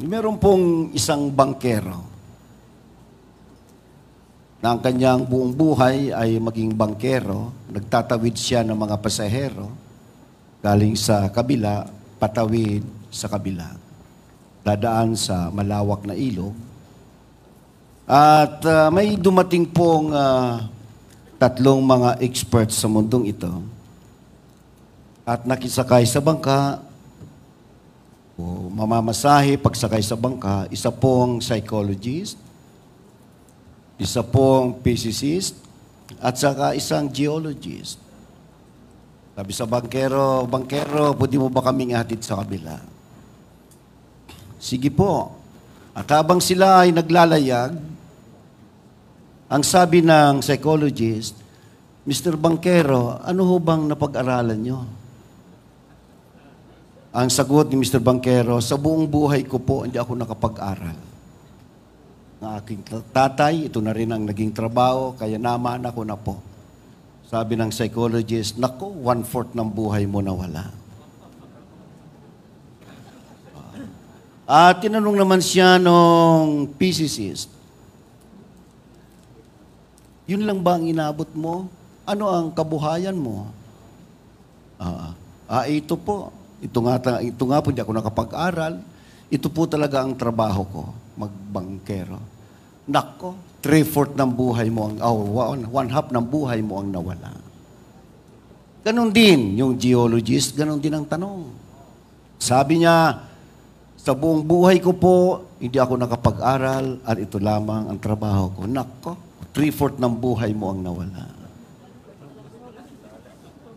Meron pong isang bangkero na ang kanyang buong buhay ay maging bangkero. Nagtatawid siya ng mga pasahero galing sa kabila, patawid sa kabila. Dadaan sa malawak na ilog. At uh, may dumating pong uh, tatlong mga experts sa mundong ito at nakisakay sa bangka mamamasahe pagsakay sa bangka, isa pong psychologist, isa pong physicist, at saka isang geologist. Sabi sa bankero, bankero, pwede mo ba kaming hatid sa kabila? Sige po. At habang sila ay naglalayag, ang sabi ng psychologist, Mr. Bankero, ano ho bang napag-aralan nyo? Ang sagot ni Mr. Bankero, sa buong buhay ko po, hindi ako nakapag-aral. Ng aking tatay, ito na rin ang naging trabaho, kaya naman ako na po. Sabi ng psychologist, nako, one-fourth ng buhay mo nawala. At tinanong naman siya nung physicist, yun lang ba ang inabot mo? Ano ang kabuhayan mo? Ah, ah, ah ito po, ito nga, ito nga po, hindi ako nakapag-aral. Ito po talaga ang trabaho ko, magbangkero. Nako, three-fourth ng buhay mo, ang, oh, one, one half ng buhay mo ang nawala. Ganon din yung geologist, ganon din ang tanong. Sabi niya, sa buong buhay ko po, hindi ako nakapag-aral at ito lamang ang trabaho ko. Nako, three-fourth ng buhay mo ang nawala.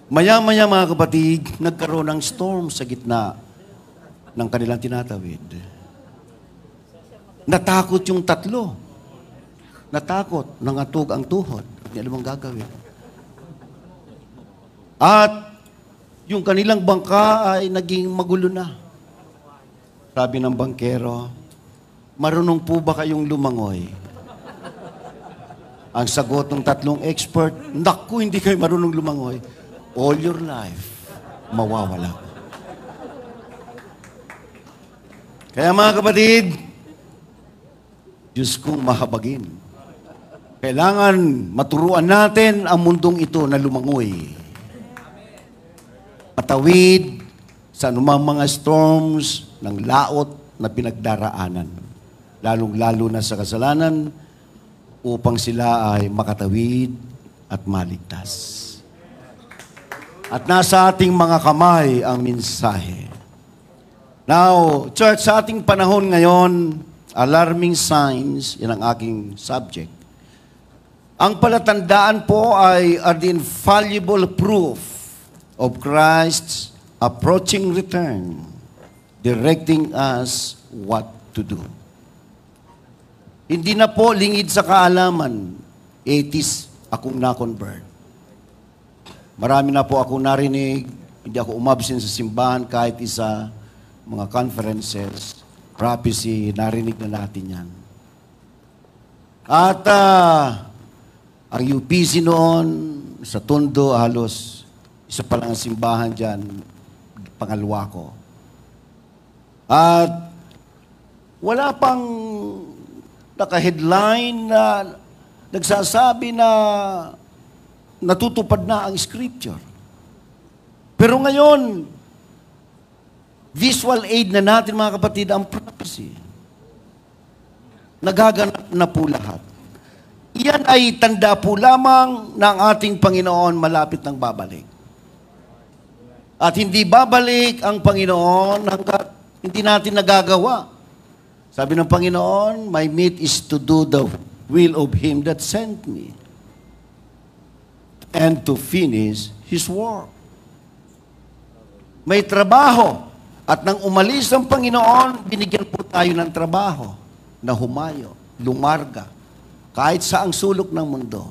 Maya-maya mga kapatid, nagkaroon ng storm sa gitna ng kanilang tinatawid. Natakot yung tatlo. Natakot, nangatog ang tuhod. Hindi alam ang gagawin. At yung kanilang bangka ay naging magulo na. Sabi ng bangkero, marunong po ba kayong lumangoy? Ang sagot ng tatlong expert, naku, hindi kayo marunong lumangoy all your life, mawawala Kaya mga kapatid, Diyos kong mahabagin. Kailangan maturuan natin ang mundong ito na lumangoy. Patawid sa anumang mga storms ng laot na pinagdaraanan. Lalong-lalo na sa kasalanan upang sila ay makatawid at maligtas. At nasa ating mga kamay ang mensahe. Now, church, sa ating panahon ngayon, alarming signs, yan ang aking subject. Ang palatandaan po ay are the infallible proof of Christ's approaching return, directing us what to do. Hindi na po lingid sa kaalaman, 80s akong na-convert. Marami na po ako narinig, hindi ako umabsin sa simbahan kahit isa, mga conferences, prophecy, narinig na natin yan. At uh, ang UPC noon, sa Tondo, halos isa pa lang ang simbahan dyan, pangalawa ko. At wala pang naka-headline na nagsasabi na natutupad na ang Scripture. Pero ngayon, visual aid na natin mga kapatid ang prophecy. Nagaganap na po lahat. Iyan ay tanda po lamang ng ating Panginoon malapit ng babalik. At hindi babalik ang Panginoon hanggat hindi natin nagagawa. Sabi ng Panginoon, my meat is to do the will of Him that sent me and to finish His work. May trabaho. At nang umalis ang Panginoon, binigyan po tayo ng trabaho na humayo, lumarga, kahit sa ang sulok ng mundo,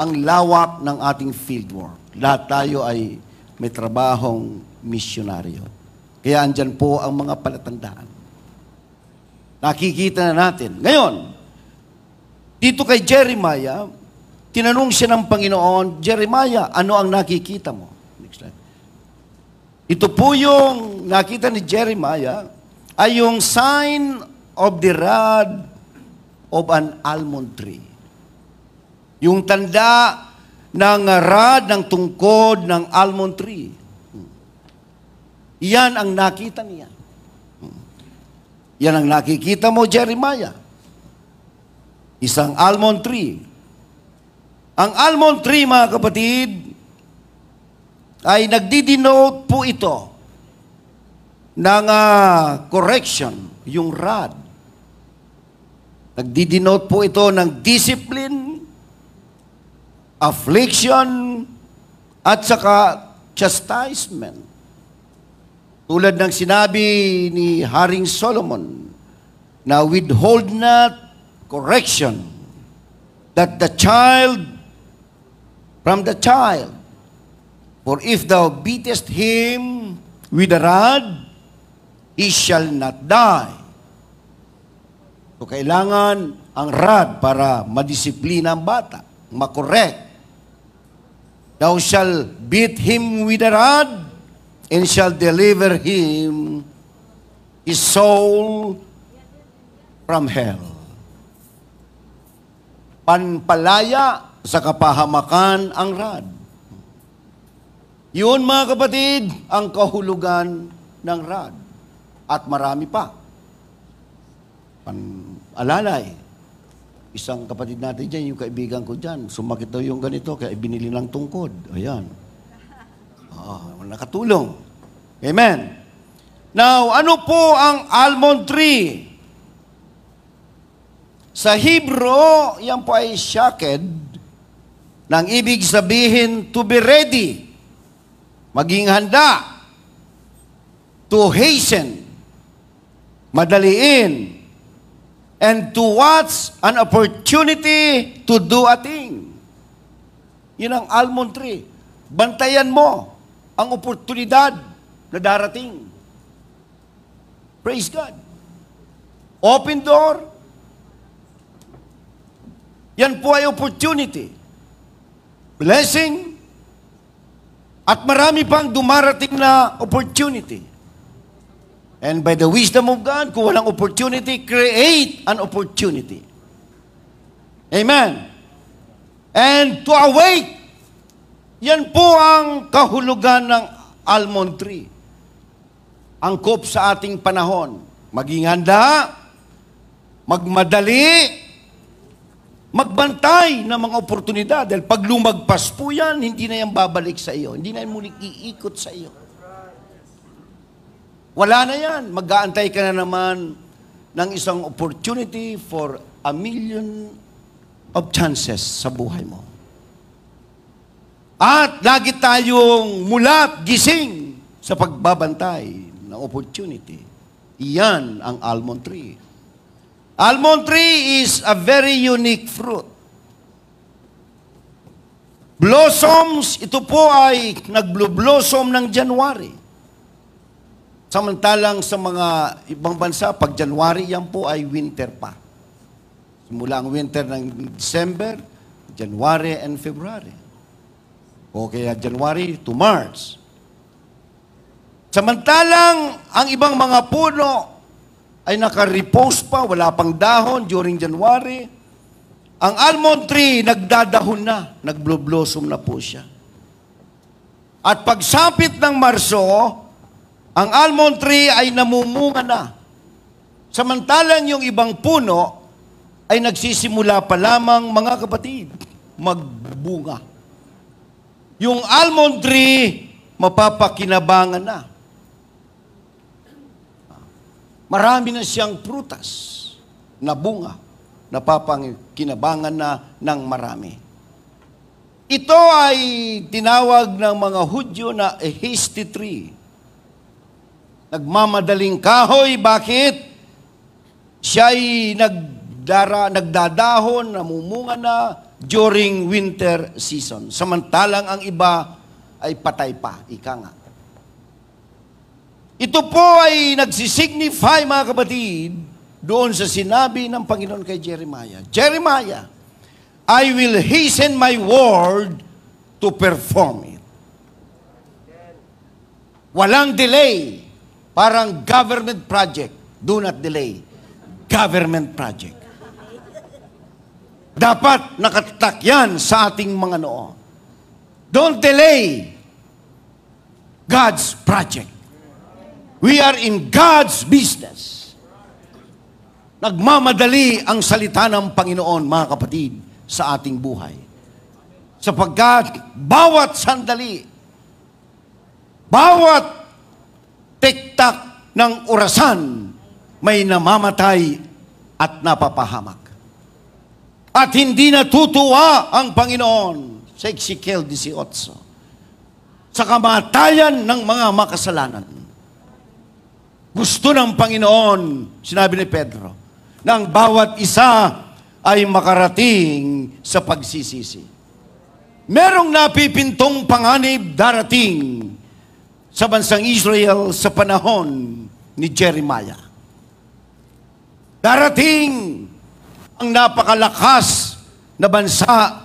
ang lawak ng ating fieldwork. Lahat tayo ay may trabahong misyonaryo. Kaya andyan po ang mga palatandaan. Nakikita na natin. Ngayon, dito kay Jeremiah, Tinanong siya ng Panginoon, Jeremiah, ano ang nakikita mo? Next slide. Ito po yung nakita ni Jeremiah ay yung sign of the rod of an almond tree. Yung tanda ng rod ng tungkod ng almond tree. Iyan ang nakita niya. Yan ang nakikita mo, Jeremiah. Isang almond tree ang almond tree, mga kapatid, ay nagdi-denote po ito ng uh, correction, yung rod. Nagdi-denote po ito ng discipline, affliction, at saka chastisement. Tulad ng sinabi ni Haring Solomon na withhold not correction that the child from the child. For if thou beatest him with a rod, he shall not die. So kailangan ang rod para madisiplina ang bata, makorek. Thou shall beat him with a rod and shall deliver him his soul from hell. Panpalaya sa kapahamakan ang rad. Yun mga kapatid, ang kahulugan ng rad. At marami pa. Pan-alalay. Isang kapatid natin dyan, yung kaibigan ko dyan, sumakit daw yung ganito, kaya binili ng tungkod. Ayan. Oh, nakatulong. Amen. Now, ano po ang almond tree? Sa Hebrew, yan po ay shaked, ng ibig sabihin to be ready, maging handa, to hasten, madaliin, and to watch an opportunity to do a thing. Yun ang almond tree. Bantayan mo ang oportunidad na darating. Praise God. Open door. Yan po ay opportunity blessing, at marami pang dumarating na opportunity. And by the wisdom of God, kung walang opportunity, create an opportunity. Amen. And to awake, yan po ang kahulugan ng almond tree. Angkop sa ating panahon. Maging handa, magmadali, Magbantay ng mga oportunidad dahil pag lumagpas po yan, hindi na yan babalik sa iyo. Hindi na yan muling iikot sa iyo. Wala na yan. Mag-aantay ka na naman ng isang opportunity for a million of chances sa buhay mo. At lagi tayong mulat, gising sa pagbabantay ng opportunity. Iyan ang almond tree. Almond tree is a very unique fruit. Blossoms, ito po ay nagblo-blossom ng January. Samantalang sa mga ibang bansa, pag January, yan po ay winter pa. Simula ang winter ng December, January and February. O kaya January to March. Samantalang ang ibang mga puno ay naka-repose pa, wala pang dahon during January. Ang almond tree, nagdadahon na, nag-blossom na po siya. At pagsapit ng Marso, ang almond tree ay namumunga na. Samantalang yung ibang puno ay nagsisimula pa lamang, mga kapatid, magbunga. Yung almond tree, mapapakinabangan na. Marami na siyang prutas na bunga na papakinabangan na ng marami. Ito ay tinawag ng mga Hudyo na a hasty tree. Nagmamadaling kahoy, bakit? Siya'y nagdara, nagdadahon, namumunga na during winter season. Samantalang ang iba ay patay pa, ika nga. Ito po ay nagsisignify, mga kapatid, doon sa sinabi ng Panginoon kay Jeremiah. Jeremiah, I will hasten my word to perform it. Walang delay. Parang government project. Do not delay. Government project. Dapat nakatak sa ating mga noo. Don't delay God's project. We are in God's business. Nagmamadali ang salita ng Panginoon, mga kapatid, sa ating buhay. Sapagkat bawat sandali, bawat tiktak ng orasan, may namamatay at napapahamak. At hindi natutuwa ang Panginoon sa Ezekiel 18 sa kamatayan ng mga makasalanan. Gusto ng Panginoon, sinabi ni Pedro, na bawat isa ay makarating sa pagsisisi. Merong napipintong panganib darating sa bansang Israel sa panahon ni Jeremiah. Darating ang napakalakas na bansa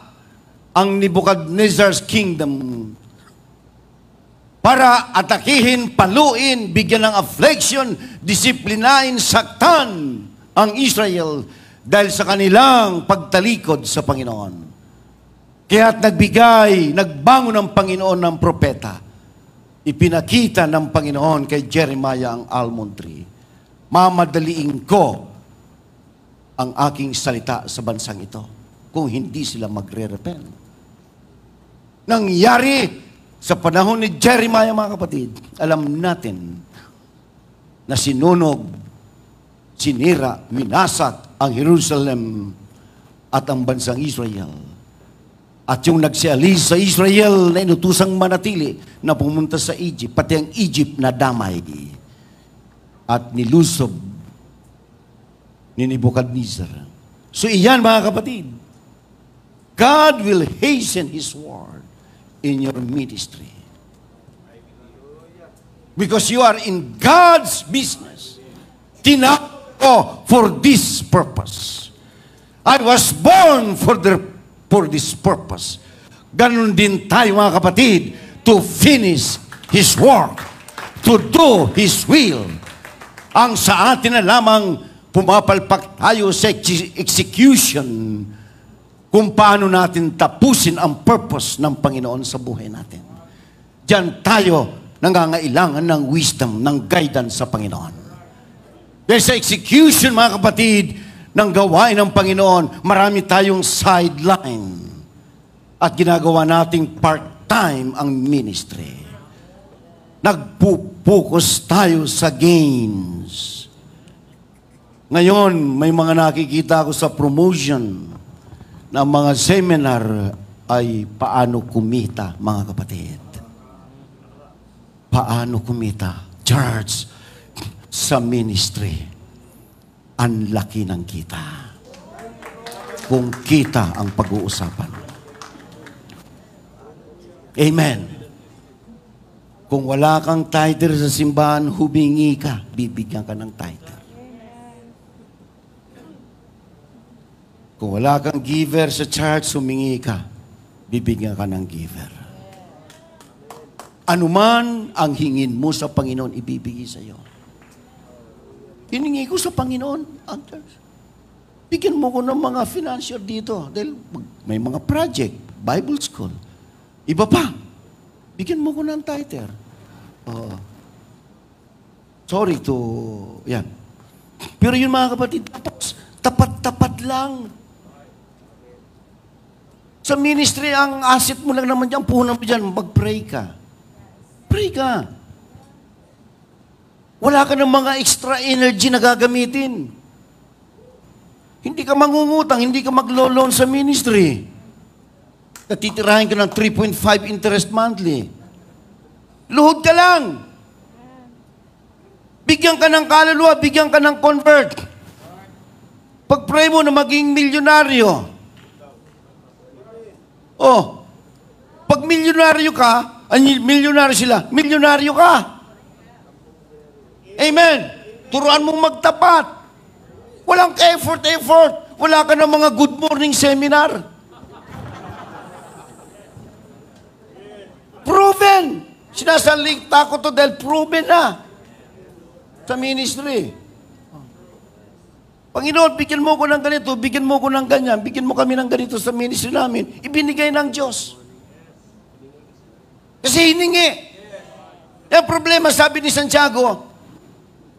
ang Nebuchadnezzar's kingdom para atakihin, paluin, bigyan ng affliction, disiplinain, saktan ang Israel dahil sa kanilang pagtalikod sa Panginoon. Kaya't nagbigay, nagbangon ng Panginoon ng propeta. Ipinakita ng Panginoon kay Jeremiah ang almond tree. Mamadaliin ko ang aking salita sa bansang ito kung hindi sila magre-repent. Nangyari, sa panahon ni Jeremiah, mga kapatid, alam natin na sinunog, sinira, winasat ang Jerusalem at ang bansang Israel. At yung nagsialis sa Israel na inutusang manatili na pumunta sa Egypt, pati ang Egypt na damay. At nilusob ni Nebuchadnezzar. So iyan mga kapatid, God will hasten His war in your ministry. Because you are in God's business. Tinako for this purpose. I was born for, the, for this purpose. Ganun din tayo mga kapatid to finish His work. To do His will. Ang sa atin na lamang pumapalpak tayo sa execution kung paano natin tapusin ang purpose ng Panginoon sa buhay natin. Diyan tayo nangangailangan ng wisdom, ng guidance sa Panginoon. Dahil sa execution, mga kapatid, ng gawain ng Panginoon, marami tayong sideline. At ginagawa nating part-time ang ministry. Nagpupokus tayo sa gains. Ngayon, may mga nakikita ako sa promotion na ang mga seminar ay paano kumita, mga kapatid. Paano kumita? Church, sa ministry, ang laki ng kita. Kung kita ang pag-uusapan. Amen. Kung wala kang title sa simbahan, humingi ka, bibigyan ka ng title. Kung wala kang giver sa church, humingi ka. Bibigyan ka ng giver. Anuman ang hingin mo sa Panginoon, ibibigay sa iyo. Hiningi ko sa Panginoon ang church. Bigyan mo ko ng mga financier dito. Dahil may mga project, Bible school. Iba pa. Bigyan mo ko ng titer. Oo. Uh, sorry to... Yan. Pero yun mga kapatid, tapos, tapat-tapat lang. Sa ministry, ang asset mo lang naman dyan, puhunan mo dyan, mag-pray ka. Pray ka. Wala ka ng mga extra energy na gagamitin. Hindi ka mangungutang, hindi ka maglo-loan sa ministry. Natitirahin ka ng 3.5 interest monthly. Luhod ka lang. Bigyan ka ng kaluluwa, bigyan ka ng convert. Pag-pray mo na maging milyonaryo, Oh, pag milyonaryo ka, ay, milyonaryo sila, milyonaryo ka. Amen. Turuan mong magtapat. Walang effort, effort. Wala ka ng mga good morning seminar. Proven. Sinasalikta ko to dahil proven na sa ministry. Panginoon, bigyan mo ko ng ganito, bigyan mo ko ng ganyan, bigyan mo kami ng ganito sa ministry namin. Ibinigay ng Diyos. Kasi hiningi. Ang problema, sabi ni Santiago,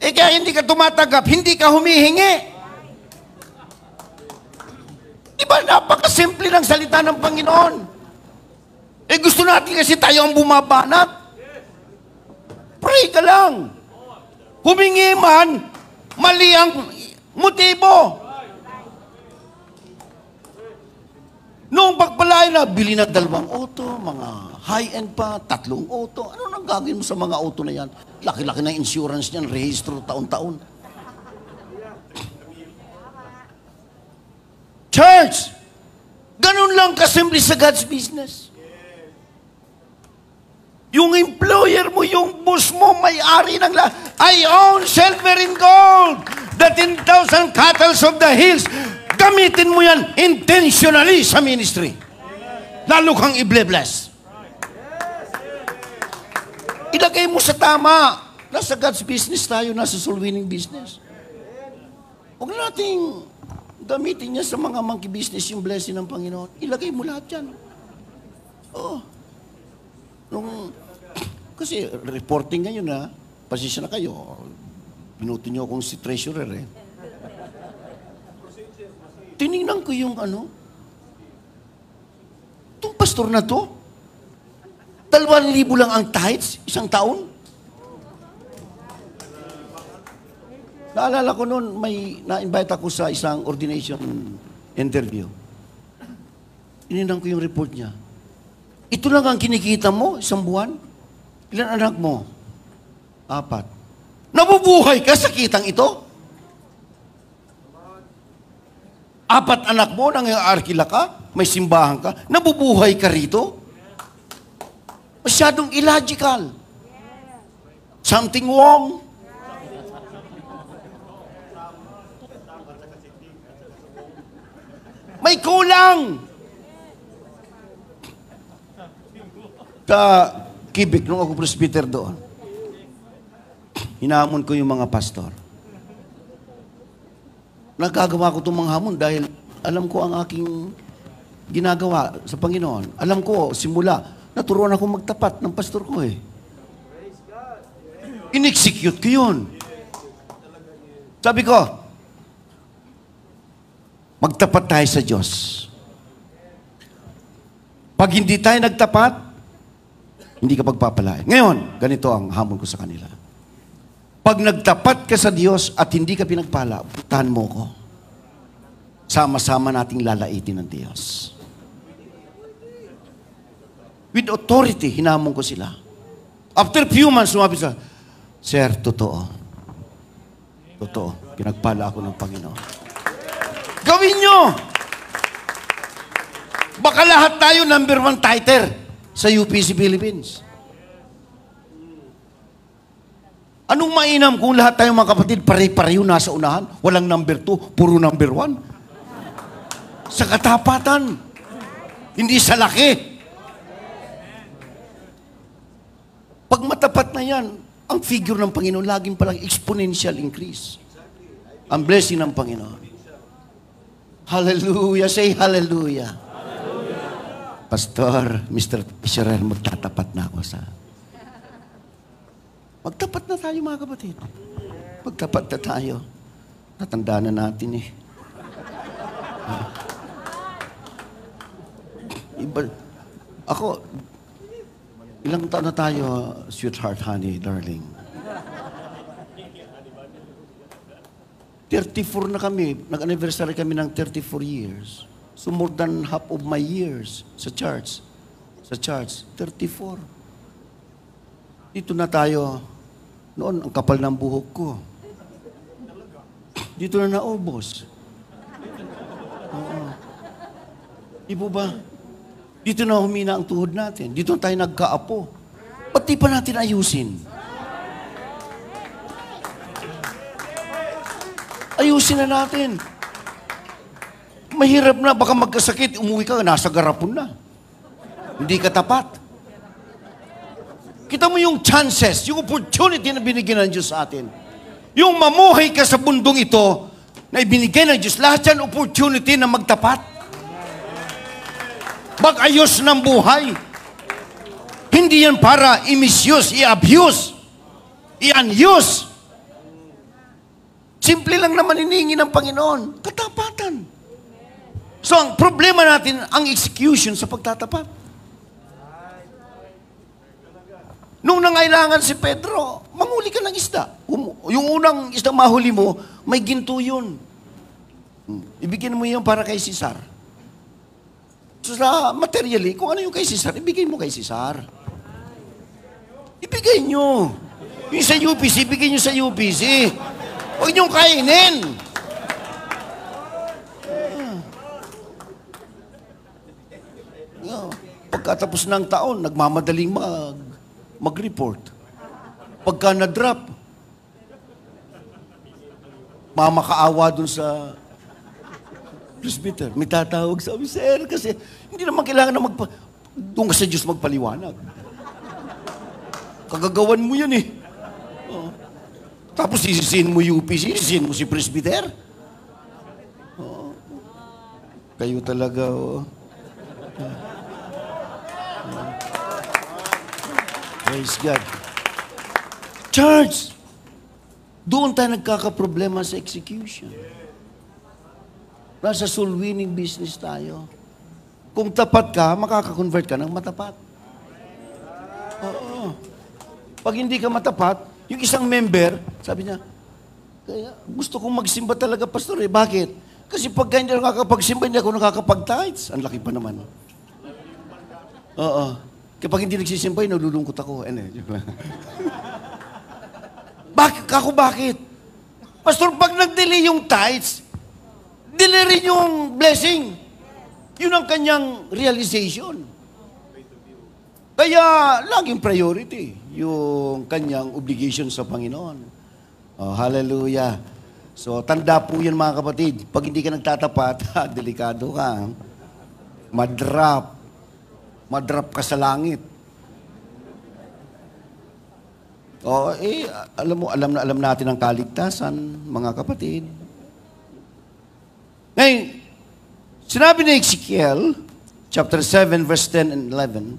eh kaya hindi ka tumatanggap, hindi ka humihingi. Diba napakasimple ng salita ng Panginoon? Eh gusto natin kasi tayo ang bumabanat. Pray ka lang. Humingi man, mali ang motibo. Noong pagpalain na, bili na dalawang auto, mga high-end pa, tatlong auto. Ano nang gagawin mo sa mga auto na yan? Laki-laki na insurance niyan, rehistro taon-taon. Church! Ganun lang kasimple sa God's business. Yung employer mo, yung boss mo, may-ari ng lahat. I own silver and gold, the 10,000 cattle of the hills. Gamitin mo yan intentionally sa ministry. Lalo kang i-bless. Ilagay mo sa tama. Nasa God's business tayo, nasa soul winning business. Huwag nating gamitin niya sa mga monkey business yung blessing ng Panginoon. Ilagay mo lahat yan. Oh. Nung, kasi reporting ngayon na, pasisya na kayo. Minuto niyo akong si treasurer eh. Tinignan ko yung ano, itong pastor na to, dalawang libo lang ang tides, isang taon. Naalala ko noon, may na-invite ako sa isang ordination interview. Ininang ko yung report niya. Ito lang ang kinikita mo isang buwan? Ilan anak mo? Apat. Nabubuhay ka sa kitang ito? Apat anak mo, nang arkila ka, may simbahan ka, nabubuhay ka rito? Masyadong illogical. Something wrong. May kulang. ta Kibik nung ako presbyter doon. Hinahamon ko yung mga pastor. Nagkagawa ko itong mga hamon dahil alam ko ang aking ginagawa sa Panginoon. Alam ko, simula, naturuan ako magtapat ng pastor ko eh. In-execute ko yun. Sabi ko, magtapat tayo sa Diyos. Pag hindi tayo nagtapat, hindi ka pagpapalain. Ngayon, ganito ang hamon ko sa kanila. Pag nagtapat ka sa Diyos at hindi ka pinagpala, putahan mo ko. Sama-sama nating lalaitin ng Diyos. With authority, hinamon ko sila. After few months, sumabi sa, Sir, totoo. Totoo. Pinagpala ako ng Panginoon. Gawin nyo! Baka lahat tayo number one titer sa UPC Philippines. Anong mainam kung lahat tayo mga kapatid, pare-pareho nasa unahan? Walang number two, puro number one. Sa katapatan. Hindi sa laki. Pag matapat na yan, ang figure ng Panginoon laging palang exponential increase. Ang blessing ng Panginoon. Hallelujah. Say hallelujah. Pastor, Mr. Fisherer, magtatapat na ako sa... Magtapat na tayo mga kapatid. Magtapat na tayo. Natanda na natin eh. Ah. Iba, ako, ilang taon na tayo, sweetheart, honey, darling? 34 na kami. Nag-anniversary kami ng 34 years. So more than half of my years sa church. Sa church, 34. Dito na tayo. Noon, ang kapal ng buhok ko. Dito na naubos. Oo. Di po ba? Dito na humina ang tuhod natin. Dito na tayo nagkaapo. Pati pa natin ayusin? Ayusin na natin mahirap na, baka magkasakit, umuwi ka, nasa garapon na. Hindi ka tapat. Kita mo yung chances, yung opportunity na binigyan ng Diyos sa atin. Yung mamuhay ka sa bundong ito, na ibinigay ng Diyos, lahat yan opportunity na magtapat. Mag-ayos ng buhay. Hindi yan para i-misuse, i-abuse, i-unuse. Simple lang naman hinihingi ng Panginoon. Katapatan. So, ang problema natin, ang execution sa pagtatapat. Nung nangailangan si Pedro, manghuli ka ng isda. Um, yung unang isda mahuli mo, may ginto yun. Hmm, Ibigyan mo yan para kay Cesar. So, sa materially, kung ano yung kay Cesar, ibigay mo kay Cesar. Ibigay nyo. Yung sa UPC, ibigay nyo sa UPC. Huwag niyong kainin. pagkatapos ng taon, nagmamadaling mag, mag-report. Pagka na-drop, mamakaawa dun sa presbyter. May tatawag sa officer kasi hindi naman kailangan na magpa... Doon ka Diyos magpaliwanag. Kagagawan mo yan eh. Oh. Tapos sisisin mo UP, sisisin mo si presbyter. Oh. Kayo talaga, oh. Praise God. Church! Doon tayo nagkakaproblema sa execution. Nasa soul winning business tayo. Kung tapat ka, makaka-convert ka ng matapat. Oo. Pag hindi ka matapat, yung isang member, sabi niya, kaya gusto kong magsimba talaga, pastor eh. Bakit? Kasi pag hindi ako nakakapagsimba, hindi ako nakakapag-tides. Ang laki pa naman. Oo. Kapag hindi nagsisimbay, eh, nalulungkot ako. Ano, bakit? Ako bakit? Pastor, pag nagdili yung tithes, dili rin yung blessing. Yun ang kanyang realization. Kaya, laging priority yung kanyang obligation sa Panginoon. Oh, hallelujah. So, tanda po yan mga kapatid. Pag hindi ka nagtatapat, delikado ka. Madrap madrap ka sa langit. O, oh, eh, alam mo, alam na alam natin ang kaligtasan, mga kapatid. Ngayon, sinabi ni Ezekiel, chapter 7, verse 10 and 11,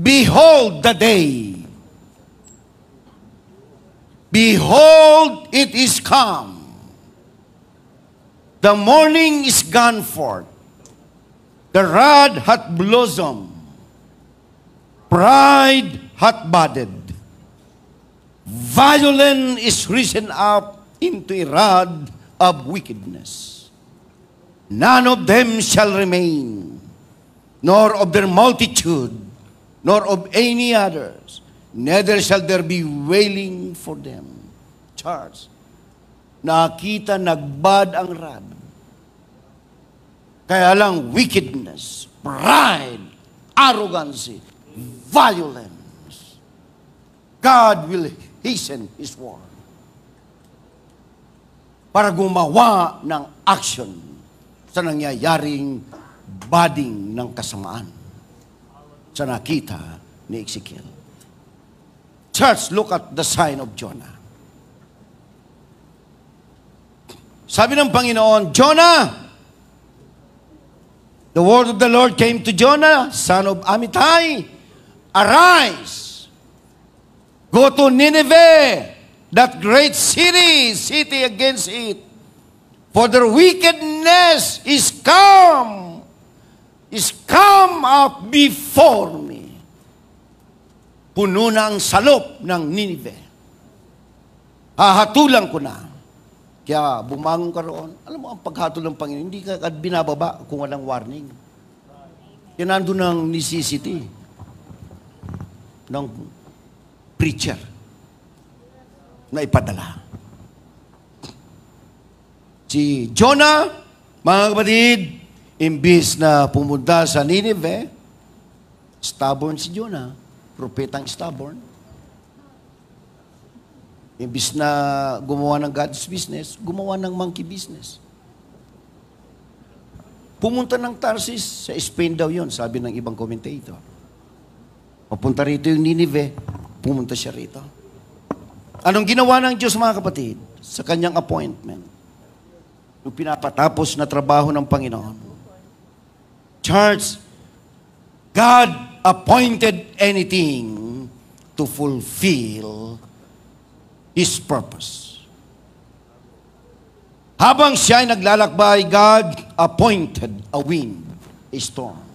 Behold the day! Behold, it is come. The morning is gone forth. The rod hath blossomed pride hot-blooded. Violence is risen up into a rod of wickedness. None of them shall remain, nor of their multitude, nor of any others, neither shall there be wailing for them. Charles, nakita nagbad ang rod. Kaya lang wickedness, pride, arrogance, violence, God will hasten His war para gumawa ng action sa nangyayaring bading ng kasamaan sa nakita ni Ezekiel. Church, look at the sign of Jonah. Sabi ng Panginoon, Jonah, the word of the Lord came to Jonah, son of Amittai, Arise, go to Nineveh, that great city, city against it. For their wickedness is come, is come up before me. Puno na ang salop ng Nineveh. Hahatulan ko na. Kaya bumangon ka roon. Alam mo, ang paghatol ng Panginoon, hindi ka binababa kung walang warning. Yan nandun ng necessity ng preacher na ipadala. Si Jonah, mga kapatid, imbis na pumunta sa Nineveh, stubborn si Jonah, propetang stubborn. Imbis na gumawa ng God's business, gumawa ng monkey business. Pumunta ng Tarsis, sa Spain daw yun, sabi ng ibang commentator. Papunta rito yung Ninive, pumunta siya rito. Anong ginawa ng Diyos mga kapatid? Sa kanyang appointment. Yung pinapatapos na trabaho ng Panginoon. Church, God appointed anything to fulfill His purpose. Habang siya ay naglalakbay, God appointed a wind, a storm.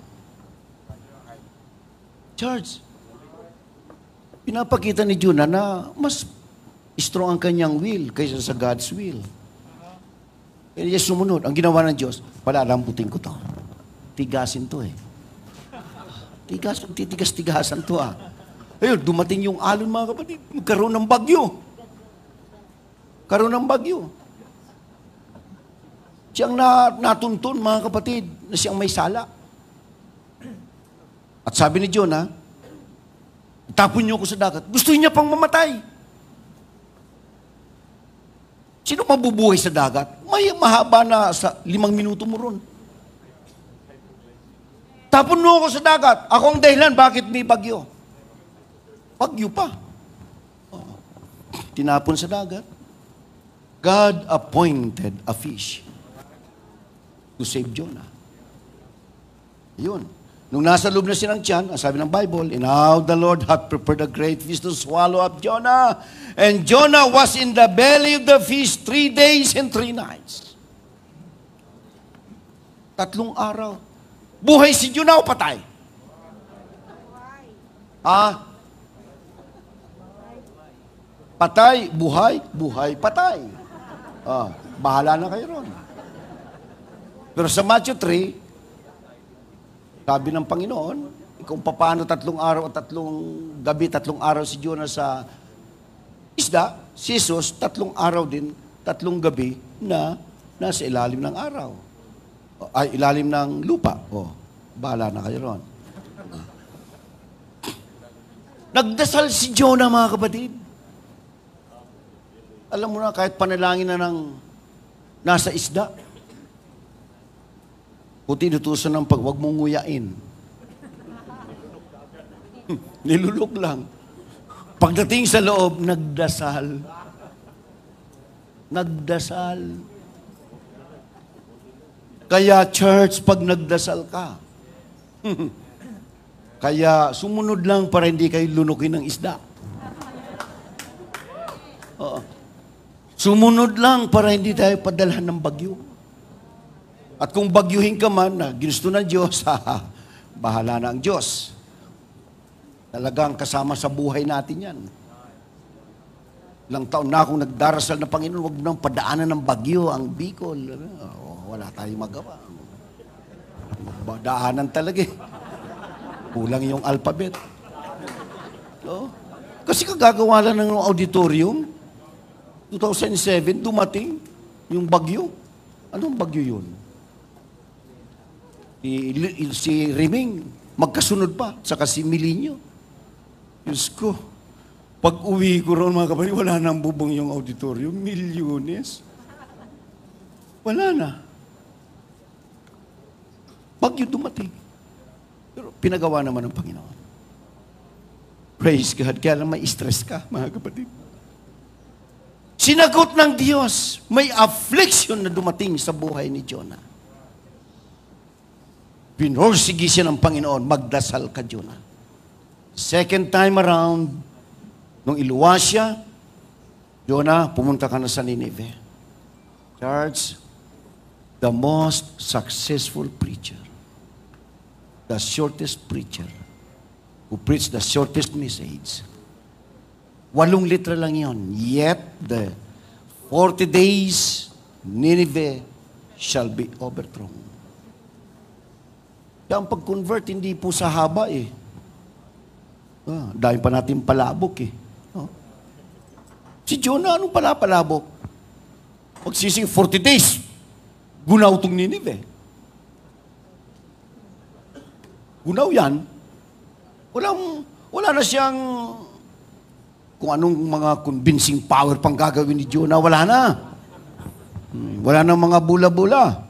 Church, pinapakita ni Jonah na mas strong ang kanyang will kaysa sa God's will. Kaya eh, niya sumunod. Ang ginawa ng Diyos, palalambutin ko to. Tigasin to eh. Tigas, titigas-tigasan to ah. Ayun, dumating yung alon mga kapatid. Magkaroon ng bagyo. Karoon ng bagyo. Siyang na, natuntun mga kapatid na siyang may sala. At sabi ni Jonah, tapon niyo ako sa dagat. Gusto niya pang mamatay. Sino mabubuhay sa dagat? May mahaba na sa limang minuto mo ron. Tapon mo ako sa dagat. Ako ang dahilan, bakit may bagyo? Bagyo pa. Oh. Tinapon sa dagat. God appointed a fish to save Jonah. Yun. Nung nasa loob na silang tiyan, ang sabi ng Bible, And now the Lord hath prepared a great fish to swallow up Jonah. And Jonah was in the belly of the fish three days and three nights. Tatlong araw. Buhay si Jonah o patay? Ah? Patay, buhay, buhay, patay. Ah, bahala na kayo ron. Pero sa Matthew 3, sabi ng Panginoon, kung paano tatlong araw at tatlong gabi, tatlong araw si Jonah sa isda, si Jesus, tatlong araw din, tatlong gabi na nasa ilalim ng araw. Ay, ilalim ng lupa. O, bala na kayo ron. Nagdasal si Jonah, mga kapatid. Alam mo na, kahit panalangin na ng nasa isda, o tinutusan ng pag, huwag mong nguyain. Hmm, nilulog lang. Pagdating sa loob, nagdasal. Nagdasal. Kaya church, pag nagdasal ka, hmm, kaya sumunod lang para hindi kayo lunukin ng isda. Oo. Sumunod lang para hindi tayo padalhan ng bagyo. At kung bagyuhin ka man na ginusto ng Diyos, bahala na ang Diyos. Talagang kasama sa buhay natin yan. Ilang taon na akong nagdarasal na Panginoon, huwag nang padaanan ng bagyo ang Bicol. Oh, wala tayong magawa. Daanan talaga eh. Kulang yung alphabet. No? Kasi kagagawa lang ng auditorium, 2007, dumating yung bagyo. Anong bagyo yun? si Riming, magkasunod pa, saka si Milinyo. Diyos ko, pag uwi ko ron mga kapatid, wala nang bubong yung auditorium, milyones. Wala na. Bagyo dumating. Pero pinagawa naman ng Panginoon. Praise God. Kaya lang may stress ka, mga kapatid. Sinagot ng Diyos, may affliction na dumating sa buhay ni Jonah. Pinursigi siya ng Panginoon, magdasal ka, Jonah. Second time around, nung iluwa siya, Jonah, pumunta ka na sa Nineveh. Church, the most successful preacher, the shortest preacher, who preached the shortest message. Walong litra lang yon. Yet, the 40 days, Nineveh shall be overthrown. Kaya ang pag-convert, hindi po sa haba eh. Ah, dahil pa natin palabok eh. Oh. Si Jonah, anong pala palabok? Magsising 40 days, gunaw tong Nineveh. Gunaw yan. Walang, wala na siyang kung anong mga convincing power pang gagawin ni Jonah, wala na. Hmm, wala na mga bula-bula.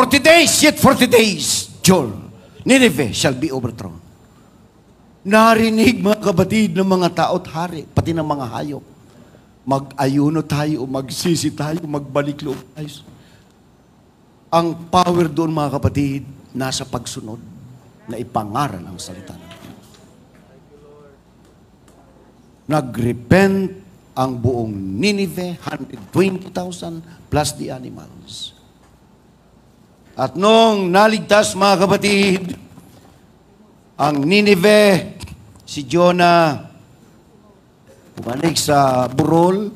40 days, yet 40 days, Joel, Nineveh shall be overthrown. Narinig mga kabatid ng mga tao at hari, pati ng mga hayop. Mag-ayuno tayo, magsisi tayo, magbalik loob tayo. Ang power doon mga kapatid, nasa pagsunod na ipangaral ang salita ng Nagrepent ang buong Nineveh, 120,000 plus the animals. At nung naligtas mga kapatid, ang Ninive, si Jonah, bumalik sa Burol.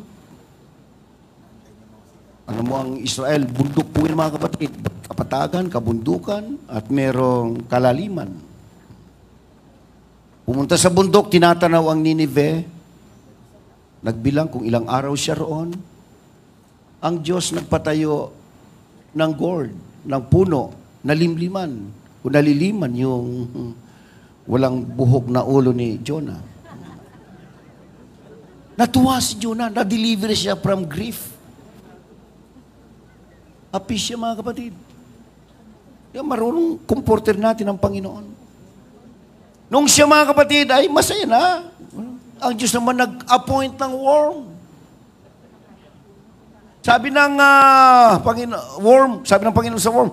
Ano mo ang Israel, bundok po yun mga kapatid. Kapatagan, kabundukan, at merong kalaliman. Pumunta sa bundok, tinatanaw ang Ninive. Nagbilang kung ilang araw siya roon. Ang Diyos nagpatayo ng gold ng puno, nalimliman o naliliman yung walang buhok na ulo ni Jonah. Natuwa si Jonah, na-deliver siya from grief. Happy siya mga kapatid. Yan, marunong comforter natin ang Panginoon. Nung siya mga kapatid ay masaya na. Ang Diyos naman nag-appoint ng worm. Sabi ng uh, Pangino, worm, sabi ng Panginoon sa worm,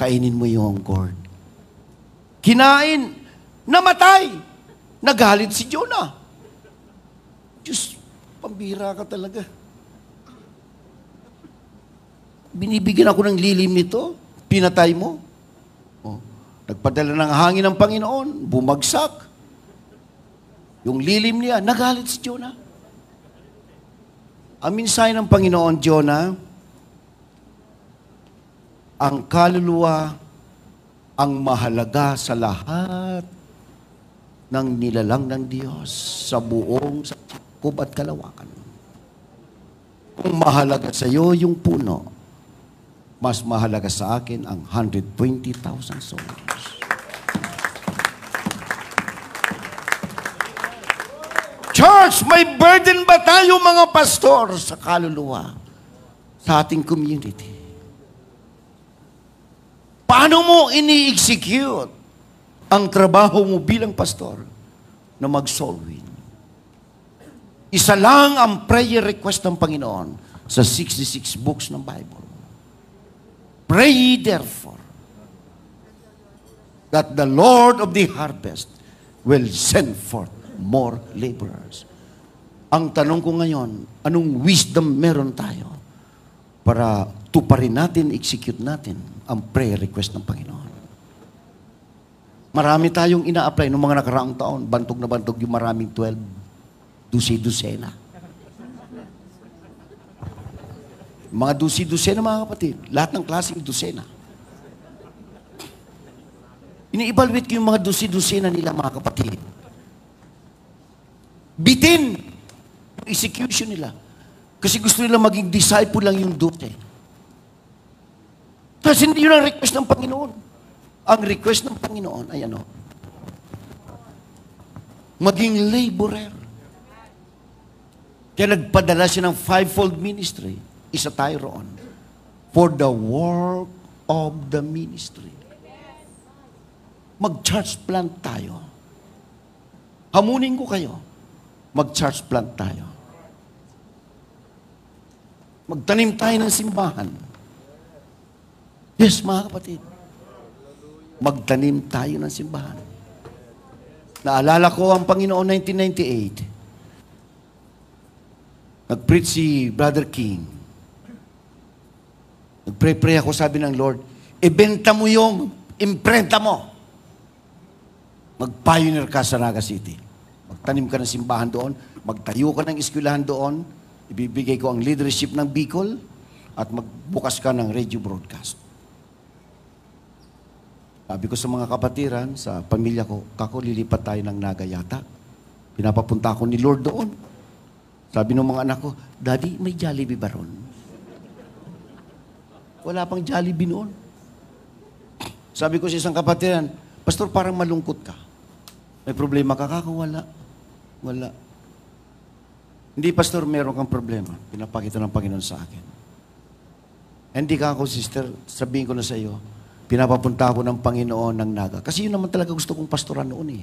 kainin mo yung corn. Kinain, namatay. Nagalit si Jonah. Diyos, pambira ka talaga. Binibigyan ako ng lilim nito, pinatay mo. Oh, nagpadala ng hangin ng Panginoon, bumagsak. Yung lilim niya, nagalit si Jonah. Ang minsay ng Panginoon Jonah, ang kaluluwa ang mahalaga sa lahat ng nilalang ng Diyos sa buong sa Jacob at Kalawakan. Kung mahalaga sa iyo yung puno, mas mahalaga sa akin ang 120,000 souls. church, may burden ba tayo mga pastor sa kaluluwa sa ating community? Paano mo ini-execute ang trabaho mo bilang pastor na mag-soul Isa lang ang prayer request ng Panginoon sa 66 books ng Bible. Pray therefore that the Lord of the harvest will send forth more laborers. Ang tanong ko ngayon, anong wisdom meron tayo para tuparin natin, execute natin ang prayer request ng Panginoon? Marami tayong ina-apply noong mga nakaraang taon. Bantog na bantog yung maraming 12. Dusi-dusena. Mga dusi-dusena mga kapatid. Lahat ng klaseng dusena. Ini-evaluate ko yung mga dusi-dusena nila mga kapatid bitin yung execution nila. Kasi gusto nila maging disciple lang yung dute. Tapos hindi yun ang request ng Panginoon. Ang request ng Panginoon ay ano? Maging laborer. Kaya nagpadala siya ng fivefold ministry. Isa tayo roon. For the work of the ministry. Mag-church plant tayo. Hamunin ko kayo mag-church plant tayo. Magtanim tayo ng simbahan. Yes, mga kapatid. Magtanim tayo ng simbahan. Naalala ko ang Panginoon 1998. Nag-preach si Brother King. Nag-pray-pray ako, sabi ng Lord, ibenta mo yung imprenta mo. Mag-pioneer ka sa Naga City tanim ka ng simbahan doon, magtayo ka ng eskwelahan doon, ibibigay ko ang leadership ng Bicol, at magbukas ka ng radio broadcast. Sabi ko sa mga kapatiran, sa pamilya ko, kako lilipat tayo ng naga yata. Pinapapunta ako ni Lord doon. Sabi ng mga anak ko, Daddy, may Jollibee ba ron? Wala pang Jollibee noon. Sabi ko sa isang kapatiran, Pastor, parang malungkot ka. May problema ka, kako wala. Wala. Hindi, Pastor, meron kang problema. Pinapakita ng Panginoon sa akin. Hindi ka ako, sister, sabihin ko na sa iyo, pinapapunta ako ng Panginoon ng naga. Kasi yun naman talaga gusto kong pastoran noon eh.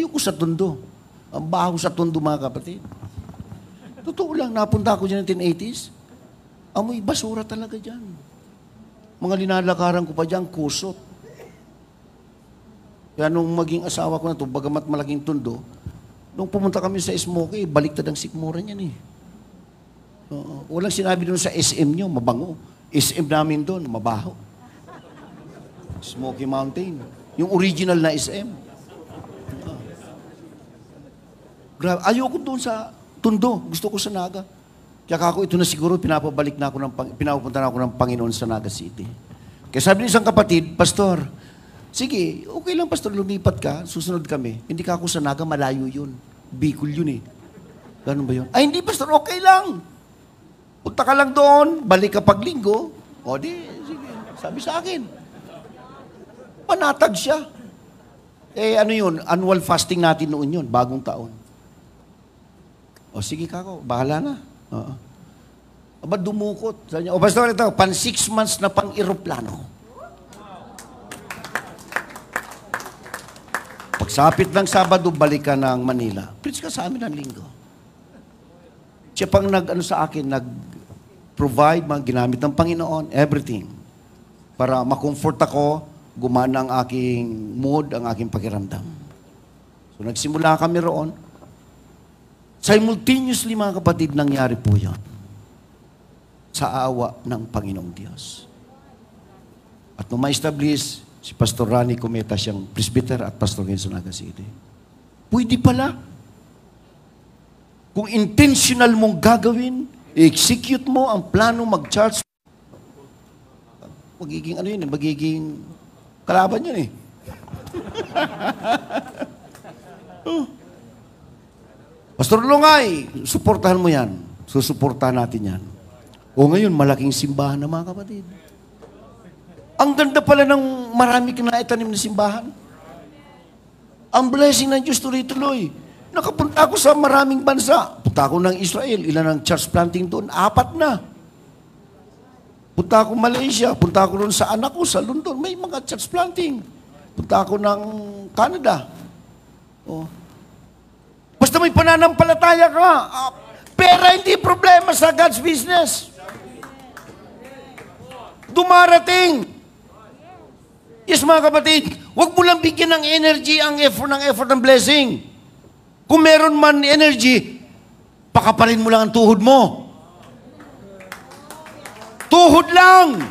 Ayoko sa tundo. Ang baho sa tundo, mga kapatid. Totoo lang, napunta ako dyan 1980s. Amoy basura talaga dyan. Mga linalakaran ko pa dyan, kusot. Kaya nung maging asawa ko na to, bagamat malaking tundo, Nung pumunta kami sa Smokey, baliktad ang sikmura niyan eh. Oo. Walang sinabi doon sa SM nyo, mabango. SM namin doon, mabaho. Smokey Mountain. Yung original na SM. Grabe. Ayoko doon sa Tundo. Gusto ko sa Naga. Kaya ako ito na siguro, pinapabalik na ako ng, pinapunta na ako ng Panginoon sa Naga City. Kaya sabi ni isang kapatid, Pastor, sige, okay lang Pastor, lumipat ka, susunod kami. Hindi ka ako sa Naga, malayo yun. Bicol yun eh. Ganun ba yun? Ay, hindi, Pastor, okay lang. Punta ka lang doon, balik ka pag linggo. O di, sige, sabi sa akin. Panatag siya. Eh, ano yun? Annual fasting natin noon yun, bagong taon. O sige, kako, bahala na. Oo. Aba, dumukot. Sabi niya, o pastor, ito, pan six months na pang eroplano. Sapit ng Sabado, balik ka ng Manila. Preach ka sa amin ng linggo. Siya pang nag, ano sa akin, nag-provide mga ginamit ng Panginoon, everything. Para makomfort ako, gumana ang aking mood, ang aking pakiramdam. So nagsimula kami roon. Simultaneously mga kapatid, nangyari po yon sa awa ng Panginoong Diyos. At nung ma-establish Si Pastor Rani Cometa siyang presbyter at Pastor Nelson Agasili. Pwede pala. Kung intentional mong gagawin, execute mo ang plano mag-charge. Magiging ano yun, eh, magiging kalaban yun eh. oh. Pastor Lungay, suportahan mo yan. Susuportahan natin yan. O ngayon, malaking simbahan na mga kapatid. Ang ganda pala ng marami kinaitanim na simbahan. Ang blessing ng Diyos tuloy-tuloy. Nakapunta ako sa maraming bansa. Punta ako ng Israel. Ilan ang church planting doon? Apat na. Punta ako Malaysia. Punta ako doon sa anak ko, sa London. May mga church planting. Punta ako ng Canada. Oh. Basta may pananampalataya ka. Ah, pera hindi problema sa God's business. Dumarating. Yes, mga kapatid, huwag mo lang bigyan ng energy ang effort ng effort ng blessing. Kung meron man energy, pakapalin mo lang ang tuhod mo. Tuhod lang!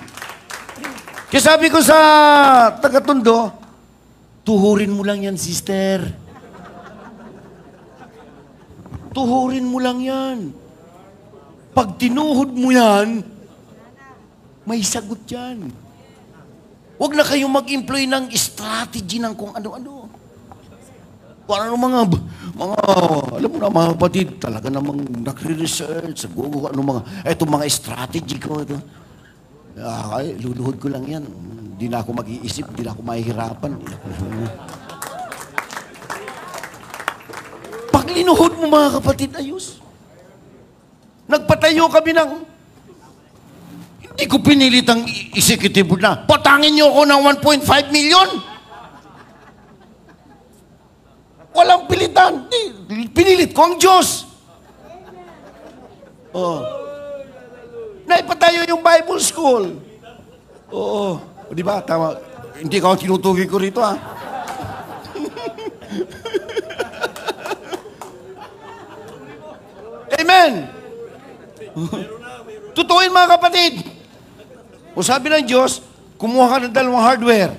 Kaya sabi ko sa taga-tundo, tuhurin mo lang yan, sister. Tuhurin mo lang yan. Pag tinuhod mo yan, may sagot yan. Huwag na kayong mag-employ ng strategy ng kung ano-ano. Kung ano mga, mga, alam mo na mga kapatid, talaga namang nagre-research, gugo, ano mga, eto mga strategy ko. Ito. Ah, ay, luluhod ko lang yan. Hindi na ako mag-iisip, hindi na ako mahihirapan. Pag linuhod mo mga kapatid, ayos. Nagpatayo kami ng hindi ko pinilit ang executive board na, patangin niyo ako ng 1.5 million? Walang pilitan. Pinilit ko ang Diyos. Oh. Naipatayo yung Bible school. Oo. O, di ba? Tama. Hindi ka tinutugin ko rito, ah. Amen! Tutuin mga kapatid! O sabi ng Diyos, kumuha ka ng dalawang hardware.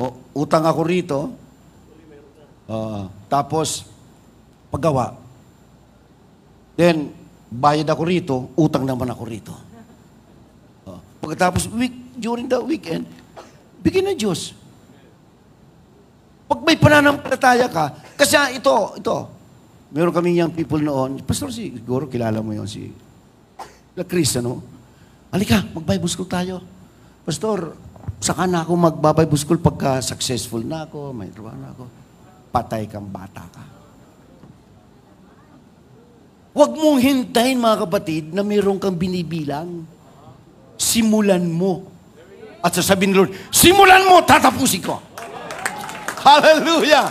O, utang ako rito. Uh, tapos, paggawa. Then, bayad ako rito, utang naman ako rito. Uh, pagkatapos, week, during the weekend, bigyan ng Diyos. Pag may pananampalataya ka, kasi ah, ito, ito, meron kami young people noon, Pastor, siguro kilala mo yon si La Chris, ano? Alika, mag-Bible school tayo. Pastor, saka na ako mag bible school pagka successful na ako, may trabaho na ako. Patay kang bata ka. Huwag mong hintayin mga kapatid na mayroon kang binibilang. Simulan mo. At sasabihin ni Lord, simulan mo, tatapusin ko. Hallelujah!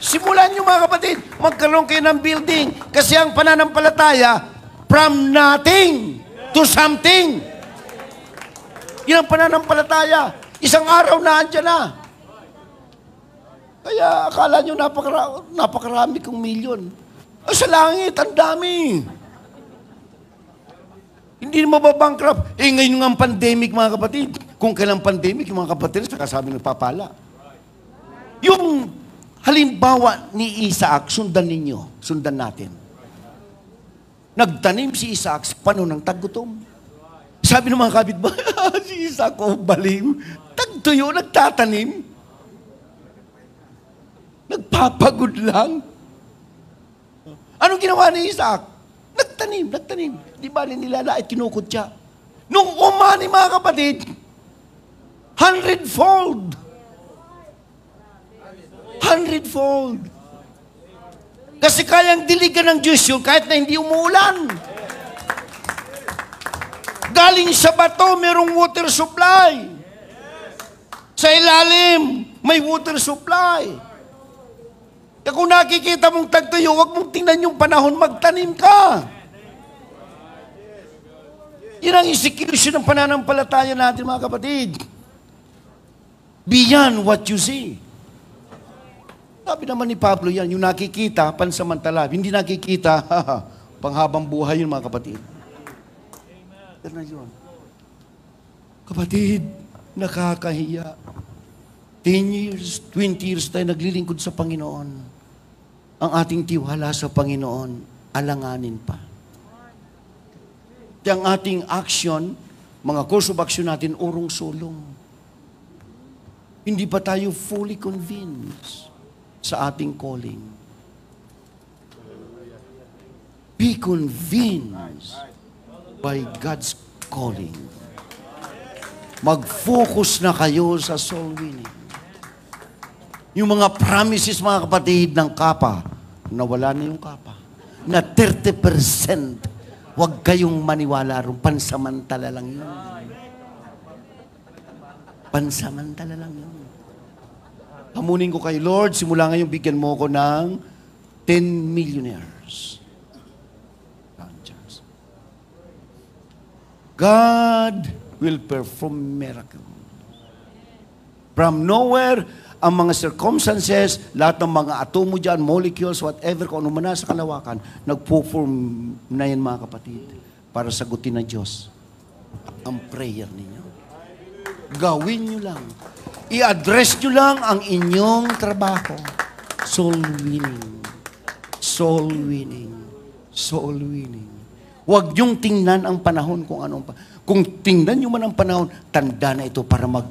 Simulan nyo mga kapatid, magkaroon kayo ng building. Kasi ang pananampalataya, from nothing, to something. Yan ang pananampalataya. Isang araw na andyan na. Kaya akala nyo napakara- napakarami kong milyon. Ay, sa langit, ang dami. Hindi mo babankrupt. Eh, ngayon nga ang pandemic, mga kapatid. Kung kailang pandemic, yung mga kapatid, saka sabi nagpapala. Yung halimbawa ni Isaac, sundan ninyo, sundan natin. Nagtanim si Isaac sa panon ng taggutom. Sabi ng mga kapitbahay, si Isaac, oh, balim. Tagtuyo, nagtatanim. Nagpapagod lang. Anong ginawa ni Isaac? Nagtanim, nagtanim. Di ba nilalait, siya? Nung umani, mga kapatid, hundredfold. Hundredfold. Kasi kayang diligan ng Diyos yun kahit na hindi umuulan. Galing sa bato, mayroong water supply. Sa ilalim, may water supply. Kaya e kung nakikita mong tagtuyo, huwag mong tingnan yung panahon, magtanim ka. Yan ang execution ng pananampalataya natin, mga kapatid. Beyond what you see. Sabi naman ni Pablo yan, yung nakikita, pansamantala. Hindi nakikita, panghabang buhay yun mga kapatid. Amen. yun. Kapatid, nakakahiya. 10 years, 20 years tayo naglilingkod sa Panginoon. Ang ating tiwala sa Panginoon, alanganin pa. At ang ating action, mga course of action natin, urong-sulong. Hindi pa tayo fully convinced sa ating calling. Be convinced by God's calling. Mag-focus na kayo sa soul winning. Yung mga promises, mga kapatid, ng kapa, nawala na yung kapa. Na 30%, huwag kayong maniwala ron. Pansamantala lang yun. Pansamantala lang yun. Hamunin ko kay Lord, simula ngayon bigyan mo ko ng 10 millionaires. God will perform miracle. From nowhere, ang mga circumstances, lahat ng mga atomo dyan, molecules, whatever, kung ano man sa kalawakan, nagpo-form na yan mga kapatid para sagutin ng Diyos ang prayer ninyo. Gawin nyo lang. I-address nyo lang ang inyong trabaho. Soul winning. Soul winning. Soul winning. Huwag nyong tingnan ang panahon kung anong... Pa- kung tingnan nyo man ang panahon, tanda na ito para mag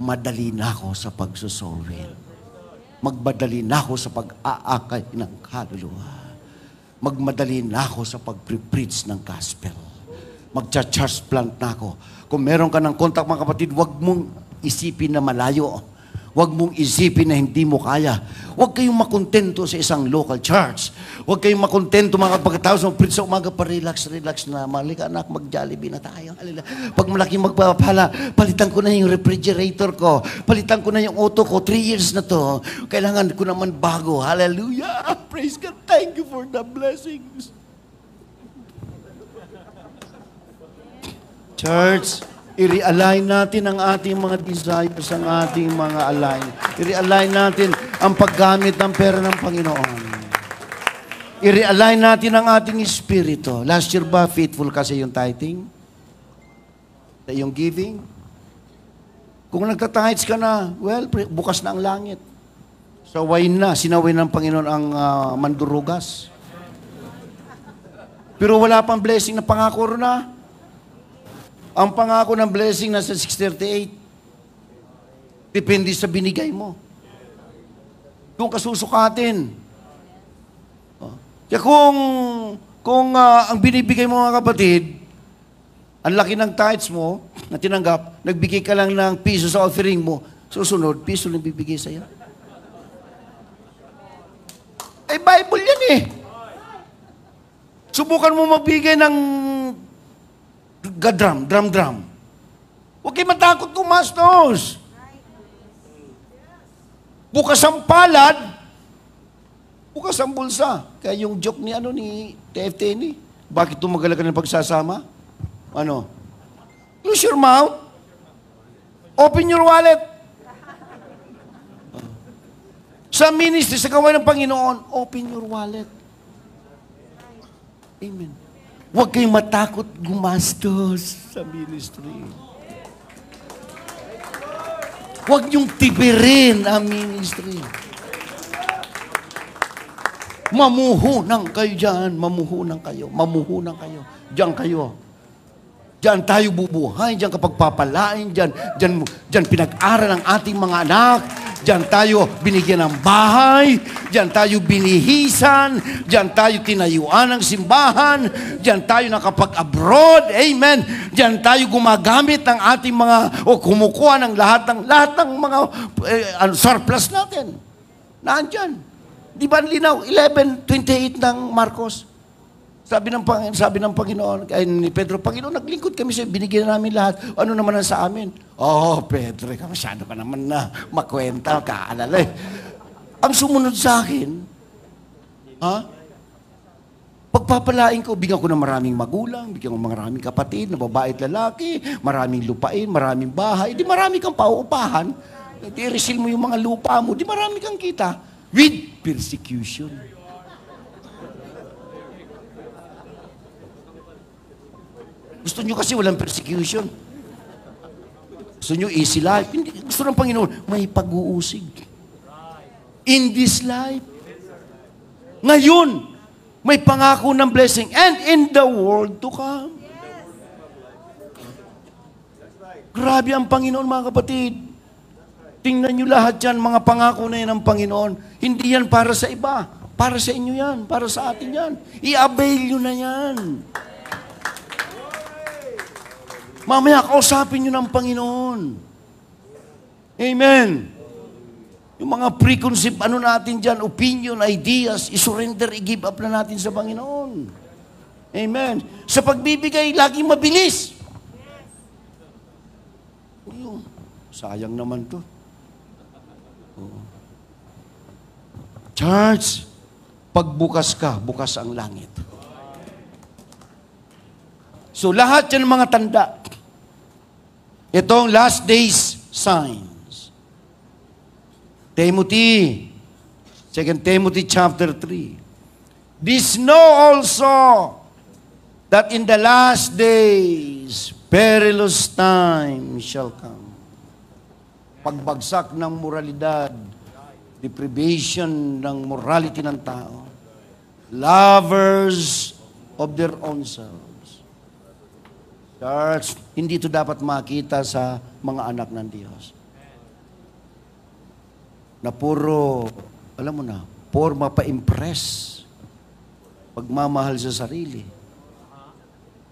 madali na ako sa pagsusolvin. Magmadali na ako sa pag-aakay ng kaluluwa. Magmadali na ako sa pag-preach ng gospel. Magcha-charge plant na ako. Kung meron ka ng contact, mga kapatid, huwag mong isipin na malayo. Huwag mong isipin na hindi mo kaya. Huwag kayong makontento sa isang local church. Huwag kayong makontento mga pagkatapos ng prinsa umaga pa relax, relax na. Malika anak, mag-jollibee na tayo. Alila. Pag malaki magpapala, palitan ko na yung refrigerator ko. Palitan ko na yung auto ko. Three years na to. Kailangan ko naman bago. Hallelujah! Praise God! Thank you for the blessings. Church! I-realign natin ang ating mga desires, ang ating mga align. I-realign natin ang paggamit ng pera ng Panginoon. I-realign natin ang ating espirito. Last year ba, faithful kasi yung tithing? Yung giving? Kung nagtatides ka na, well, bukas na ang langit. So, why na. Sinaway ng Panginoon ang uh, mandurugas. Pero wala pang blessing na pangako na. Ang pangako ng blessing nasa 638. Depende sa binigay mo. Doon kasusukatin. susukatin. Oh. Kaya kung, kung uh, ang binibigay mo mga kapatid, ang laki ng tithes mo na tinanggap, nagbigay ka lang ng piso sa offering mo, susunod, piso lang bibigay sa'yo. Eh, Bible yan eh. Subukan mo magbigay ng gadram, dram, dram. Huwag kayo matakot kumastos. Bukas ang palad, bukas ang bulsa. Kaya yung joke ni ano ni TFT ni, bakit tumagal ka ng pagsasama? Ano? Close your mouth. Open your wallet. Sa ministry, sa gawa ng Panginoon, open your wallet. Amen. Huwag kayong matakot gumastos sa ministry. Huwag niyong tibirin ang ministry. Mamuhunan kayo dyan. Mamuhunan kayo. Mamuhunan kayo. Diyan kayo. Diyan tayo bubuhay. Diyan kapagpapalain. Diyan, diyan, diyan pinag-aral ang ating mga anak. Diyan tayo binigyan ng bahay. Diyan tayo binihisan. Diyan tayo tinayuan ng simbahan. Diyan tayo nakapag-abroad. Amen. Diyan tayo gumagamit ng ating mga o kumukuha ng lahat ng lahat ng mga eh, surplus natin. Naandyan. Di ba linaw? 11.28 ng Marcos. Sabi ng, Panginoon, sabi ng Panginoon, ay ni Pedro, Panginoon, naglingkod kami sa'yo, binigyan namin lahat. Ano naman ang sa amin? Oh, Pedro, eh, masyado ka naman na makwenta, kaalala eh. Ang sumunod sa akin, ha? Pagpapalain ko, bigyan ko ng maraming magulang, bigyan ko ng maraming kapatid, na babae at lalaki, maraming lupain, maraming bahay, di marami kang pauupahan. Di resil mo yung mga lupa mo, di marami kang kita. With persecution. Gusto nyo kasi walang persecution. Gusto nyo easy life. Hindi, gusto ng Panginoon, may pag-uusig. In this life. Ngayon, may pangako ng blessing. And in the world to come. Grabe ang Panginoon, mga kapatid. Tingnan nyo lahat yan, mga pangako na yan ng Panginoon. Hindi yan para sa iba. Para sa inyo yan. Para sa atin yan. I-avail nyo na yan. Mamaya, kausapin nyo ng Panginoon. Amen. Yung mga preconceived, ano natin dyan, opinion, ideas, isurrender, i-give up na natin sa Panginoon. Amen. Sa pagbibigay, laging mabilis. Ayun, oh, sayang naman to. Oo. Church, pagbukas ka, bukas ang langit. So lahat yan mga tanda, Itong last days signs. Timothy, 2 Timothy chapter 3. This know also that in the last days, perilous time shall come. Pagbagsak ng moralidad, deprivation ng morality ng tao, lovers of their own selves. Church, hindi ito dapat makita sa mga anak ng Diyos. Na puro, alam mo na, forma pa-impress. Pagmamahal sa sarili.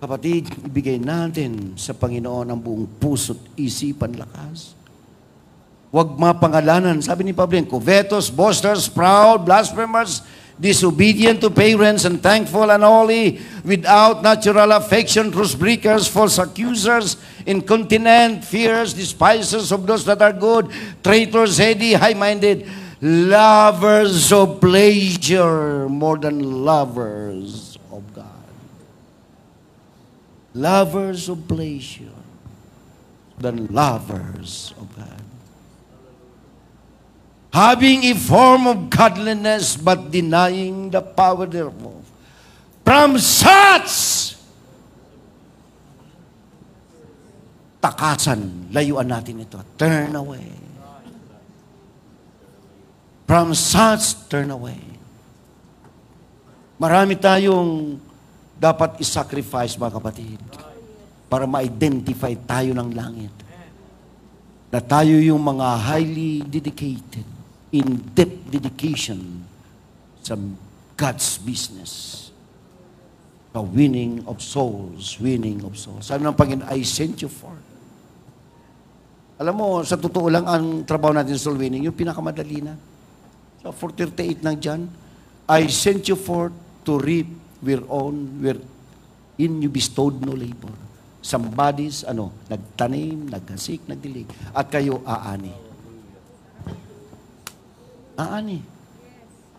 Kapatid, ibigay natin sa Panginoon ang buong puso't isipan lakas. Huwag mapangalanan. Sabi ni Pablo, covetous, boasters, proud, blasphemers, disobedient to parents, and thankful and holy, without natural affection, truth breakers, false accusers, incontinent, fierce, despisers of those that are good, traitors, heady, high minded, lovers of pleasure more than lovers of God. Lovers of pleasure than lovers of God. having a form of godliness, but denying the power thereof. From such, takasan, layuan natin ito. Turn away. From such, turn away. Marami tayong dapat isacrifice, mga kapatid, para ma-identify tayo ng langit. Na tayo yung mga highly dedicated in deep dedication sa God's business. The winning of souls, winning of souls. Sabi ng Panginoon, I sent you for. Alam mo, sa totoo lang, ang trabaho natin sa soul winning, yung pinakamadali na. Sa so, 438 ng John, I sent you forth to reap where own, where in you bestowed no labor. Somebody's, ano, nagtanim, naghasik, nagdilig. At kayo aani aani.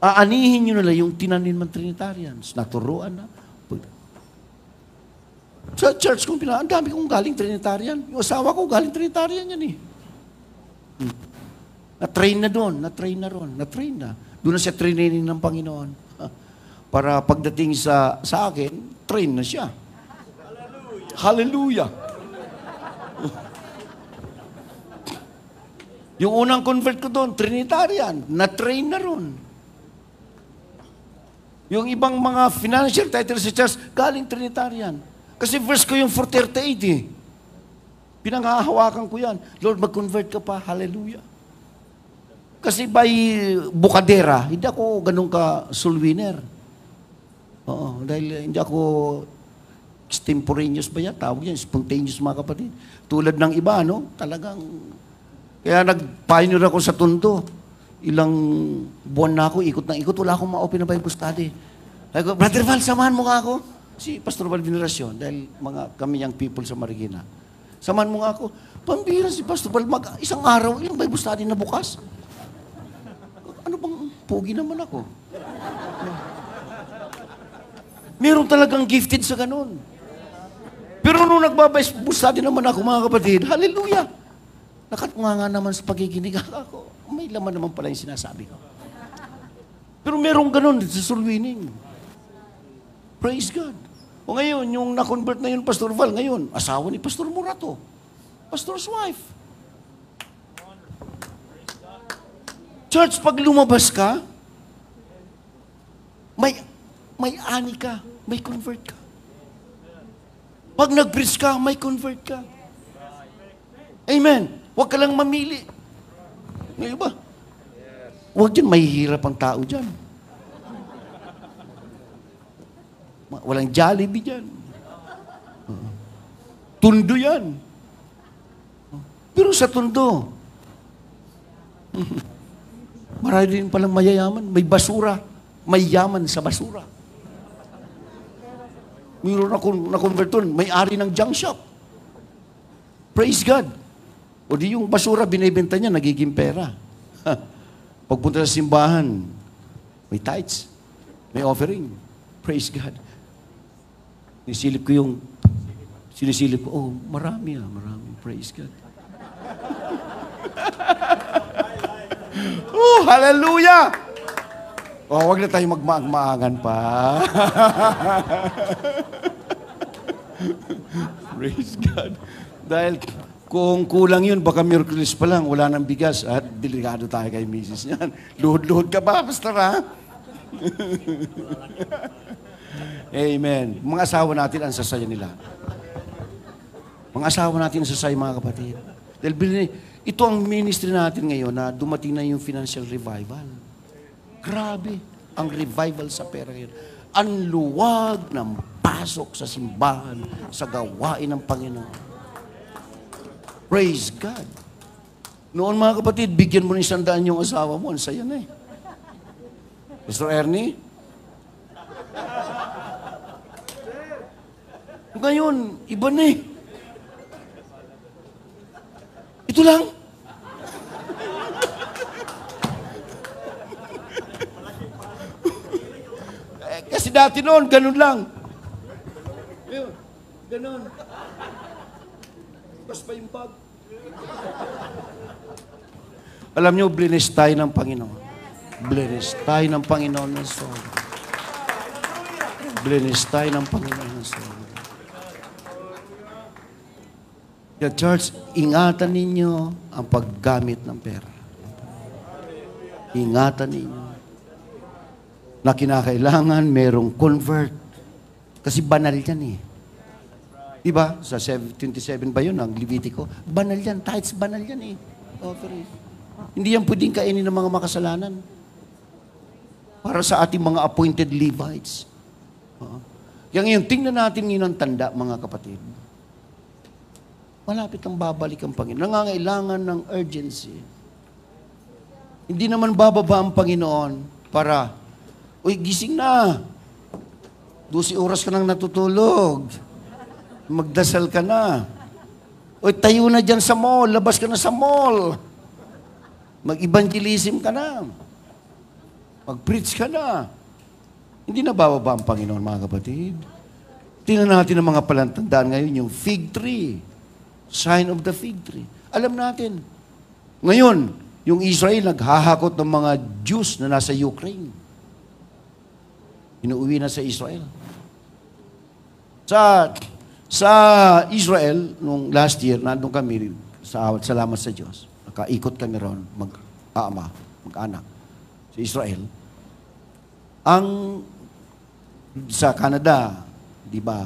Aanihin nyo nila yung tinanin ng Trinitarians. Naturuan na. Sa church kong pinaka, ang dami kong galing Trinitarian. Yung asawa ko galing Trinitarian yan eh. Hmm. Na-train na doon, na-train na ron, na-train na. Doon na siya training ng Panginoon. Para pagdating sa, sa akin, train na siya. Hallelujah. Hallelujah. Yung unang convert ko doon, Trinitarian, na-train na ron. Yung ibang mga financial titles sa church, galing Trinitarian. Kasi verse ko yung 438 eh. Pinanghahawakan ko yan. Lord, mag-convert ka pa. Hallelujah. Kasi by bukadera, hindi ako ganun ka soul winner. Oo, dahil hindi ako extemporaneous ba yan? Tawag yan, spontaneous mga kapatid. Tulad ng iba, no? Talagang kaya nag-pioneer ako sa Tondo. Ilang buwan na ako, ikot na ikot. Wala akong ma-open na Bible study. Sabi ko, Brother Val, samahan mo nga ako. Si Pastor Val Veneracion, dahil mga kami yung people sa Marikina. Samahan mo nga ako. Pambira si Pastor Val, mag isang araw, ilang Bible study na bukas. Ano bang pugi naman ako? Meron talagang gifted sa ganun. Pero nung nagbabay, study naman ako, mga kapatid, hallelujah. Nakatunga nga naman sa pagiginig. Ako, may laman naman pala yung sinasabi ko. Pero merong ganun sa soul winning. Praise God. O ngayon, yung na-convert na yun, Pastor Val, ngayon, asawa ni Pastor Murato. Pastor's wife. Church, pag lumabas ka, may, may ani ka, may convert ka. Pag nag-bridge ka, may convert ka. Amen. Huwag ka lang mamili. Ngayon ba? Huwag dyan, mahihirap ang tao dyan. Walang Jollibee dyan. Tundo yan. Pero sa tundo, marami din palang mayayaman. May basura. May yaman sa basura. Mayroon na, na may ari ng junk shop. Praise God. O di yung basura binibenta niya, nagiging pera. Pagpunta sa simbahan, may tithes, may offering. Praise God. Nisilip ko yung, sinisilip ko, oh, marami ah, marami. Praise God. oh, hallelujah! Oh, wag na tayo magmaang-maangan pa. Praise God. Dahil kung kulang yun, baka Merkulis pa lang, wala nang bigas. At ah, delikado tayo kay misis niyan. Luhod-luhod ka ba, pastor, ha? Amen. Mga asawa natin ang sasaya nila. Mga asawa natin ang sasaya, mga kapatid. Dahil ito ang ministry natin ngayon na dumating na yung financial revival. Grabe ang revival sa pera ngayon. Ang luwag ng pasok sa simbahan, sa gawain ng Panginoon. Praise God. Noon mga kapatid, bigyan mo ng isang daan yung asawa mo. Ang saya na eh. Pastor Ernie? Ngayon, iba na eh. Ito lang. eh, kasi dati noon, ganun lang. Ganun. Bukas pa yung bag. Alam niyo, blinis tayo ng Panginoon. Blinis tayo ng Panginoon ng sobra. Blinis tayo ng Panginoon ng sobra. The church, ingatan ninyo ang paggamit ng pera. Ingatan ninyo na kinakailangan merong convert. Kasi banal yan eh. Di diba? Sa 27 ba yun, ang Levitico? Banal yan. Tithes, banal yan eh. Offerings. Hindi yan pwedeng kainin ng mga makasalanan. Para sa ating mga appointed Levites. Yan ngayon, tingnan natin ngayon ang tanda, mga kapatid. Malapit ang babalik ang Panginoon. Nangangailangan ng urgency. Hindi naman bababa ang Panginoon para, Uy, gising na! 12 oras ka nang natutulog. Magdasal ka na. O tayo na dyan sa mall, labas ka na sa mall. Mag-evangelism ka na. Mag-preach ka na. Hindi na bababa ang Panginoon, mga kapatid. Tingnan natin ang mga palantandaan ngayon, yung fig tree. Sign of the fig tree. Alam natin. Ngayon, yung Israel naghahakot ng mga Jews na nasa Ukraine. Inuuwi na sa Israel. Sa sa Israel, nung last year, nandun kami, sa awat, salamat sa Diyos. Nakaikot kami ron, mag ama mag-anak, sa Israel. Ang sa Canada, di ba,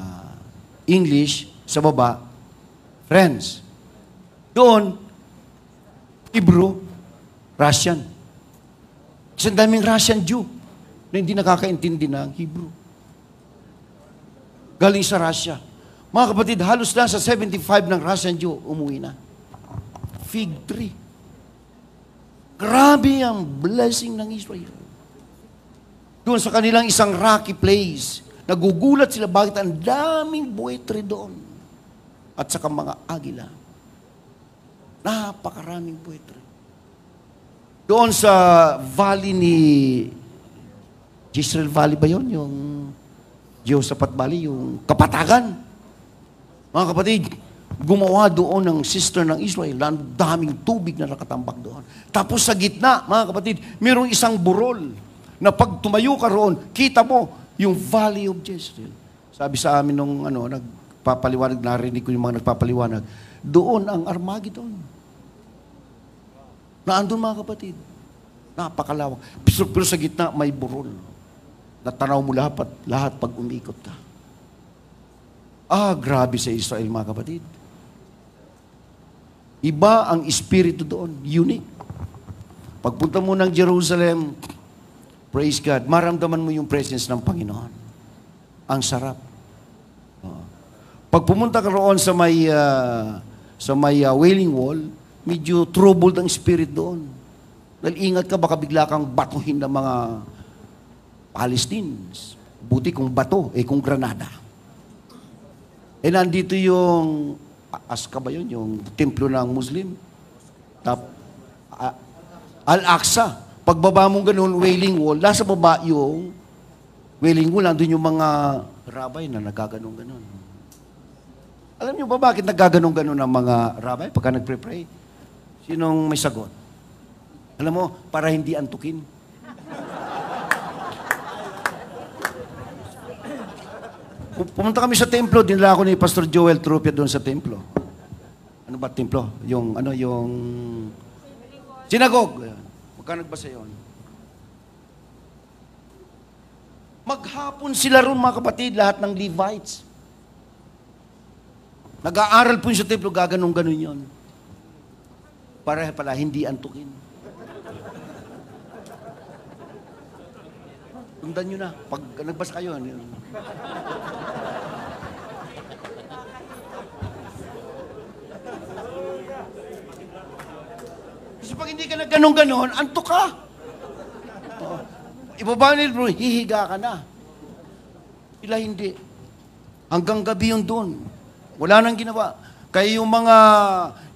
English, sa baba, friends. Doon, Hebrew, Russian. Isang daming Russian Jew na hindi nakakaintindi ng Hebrew. Galing sa Russia. Mga kapatid, halos na sa 75 ng Russian Jew, umuwi na. Fig tree. Grabe ang blessing ng Israel. Doon sa kanilang isang rocky place, nagugulat sila bakit ang daming buitre doon. At saka mga agila. Napakaraming buitre. Doon sa valley ni Israel Valley ba yon Yung Jehoshaphat Valley, yung kapatagan. Mga kapatid, gumawa doon ng sister ng Israel na daming tubig na nakatambak doon. Tapos sa gitna, mga kapatid, mayroong isang burol na pag tumayo ka roon, kita mo yung Valley of Jezreel. Sabi sa amin nung ano, nagpapaliwanag, narinig ko yung mga nagpapaliwanag, doon ang Armageddon. Naandun mga kapatid. Napakalawak. Pero, pero sa gitna, may burol. Natanaw mo lahat, lahat pag umikot ka. Ah, grabe sa Israel, mga kapatid. Iba ang espiritu doon. Unique. Pagpunta mo ng Jerusalem, praise God, maramdaman mo yung presence ng Panginoon. Ang sarap. Ah. Pag pumunta ka roon sa may, uh, sa may uh, wailing wall, medyo troubled ang spirit doon. Dahil ka, baka bigla kang batuhin ng mga Palestinians. Buti kung bato, eh kung granada. Eh, nandito yung, aska ba yun? Yung templo ng Muslim? Tap, uh, Al-Aqsa. Pagbaba mo ganun, wailing wall, nasa baba yung wailing wall, nandun yung mga rabay na nagaganong-ganon. Alam niyo ba bakit nagaganong-ganon ang mga rabay pagka nagpre-pray? Sinong may sagot? Alam mo, para hindi antukin. Pumunta kami sa templo, dinala ako ni Pastor Joel Trupia doon sa templo. Ano ba templo? Yung, ano, yung... Sinagog. Magka nagbasa yon? Maghapon sila ron, mga kapatid, lahat ng Levites. Nag-aaral po sa templo, gaganong-ganon yon. Para pala hindi antukin. Tundan nyo na. Pag nagbasa kayo, ano Kasi pag hindi ka na ganun-ganun, antok ka. Oh. Ibabanid mo, hihiga ka na. Ila hindi. Hanggang gabi yun doon. Wala nang ginawa. Kaya yung mga,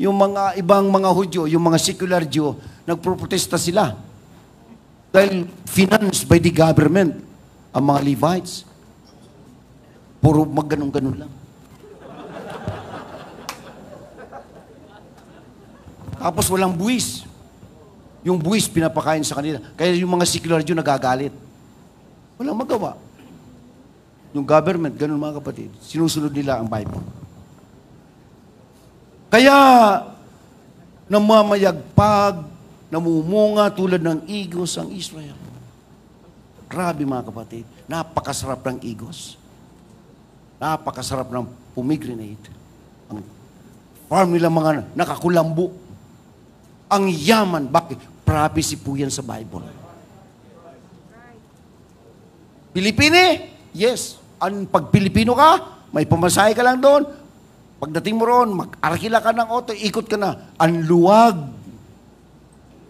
yung mga ibang mga Hudyo, yung mga secular Jew, nagproprotesta sila. Dahil financed by the government ang mga Levites. Puro magganong-ganon lang. Tapos walang buwis. Yung buwis pinapakain sa kanila. Kaya yung mga secular Jew nagagalit. Walang magawa. Yung government, ganun mga kapatid, sinusunod nila ang Bible. Kaya, namamayagpag namumunga tulad ng igos ang Israel. Grabe mga kapatid, napakasarap ng igos. Napakasarap ng pomegranate. Ang farm nila mga nakakulambo. Ang yaman, bakit? Prophecy po yan sa Bible. Pilipini? Yes. Ang pag Pilipino ka, may pamasahe ka lang doon. Pagdating mo roon, mag-arkila ka ng auto, ikot ka na. Ang luwag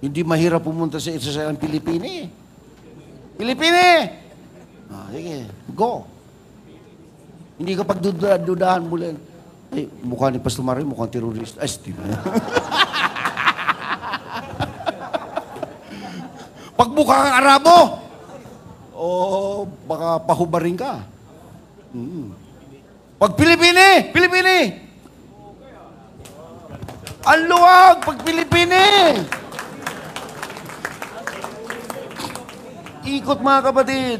hindi mahirap pumunta sa exercise ng Pilipini. Eh. Pilipini! Eh! Ah, sige, go. Hindi ka pagdudahan muli. Ay, mukha ni Pastor Mario, mukhang terorist. Ay, di ba? Pag Arabo, o baka pahubarin ka. Mm. Pag Pilipini, Pilipini! Ang luwag! Pag Pilipini! Pilipini! Ikot mga kapatid.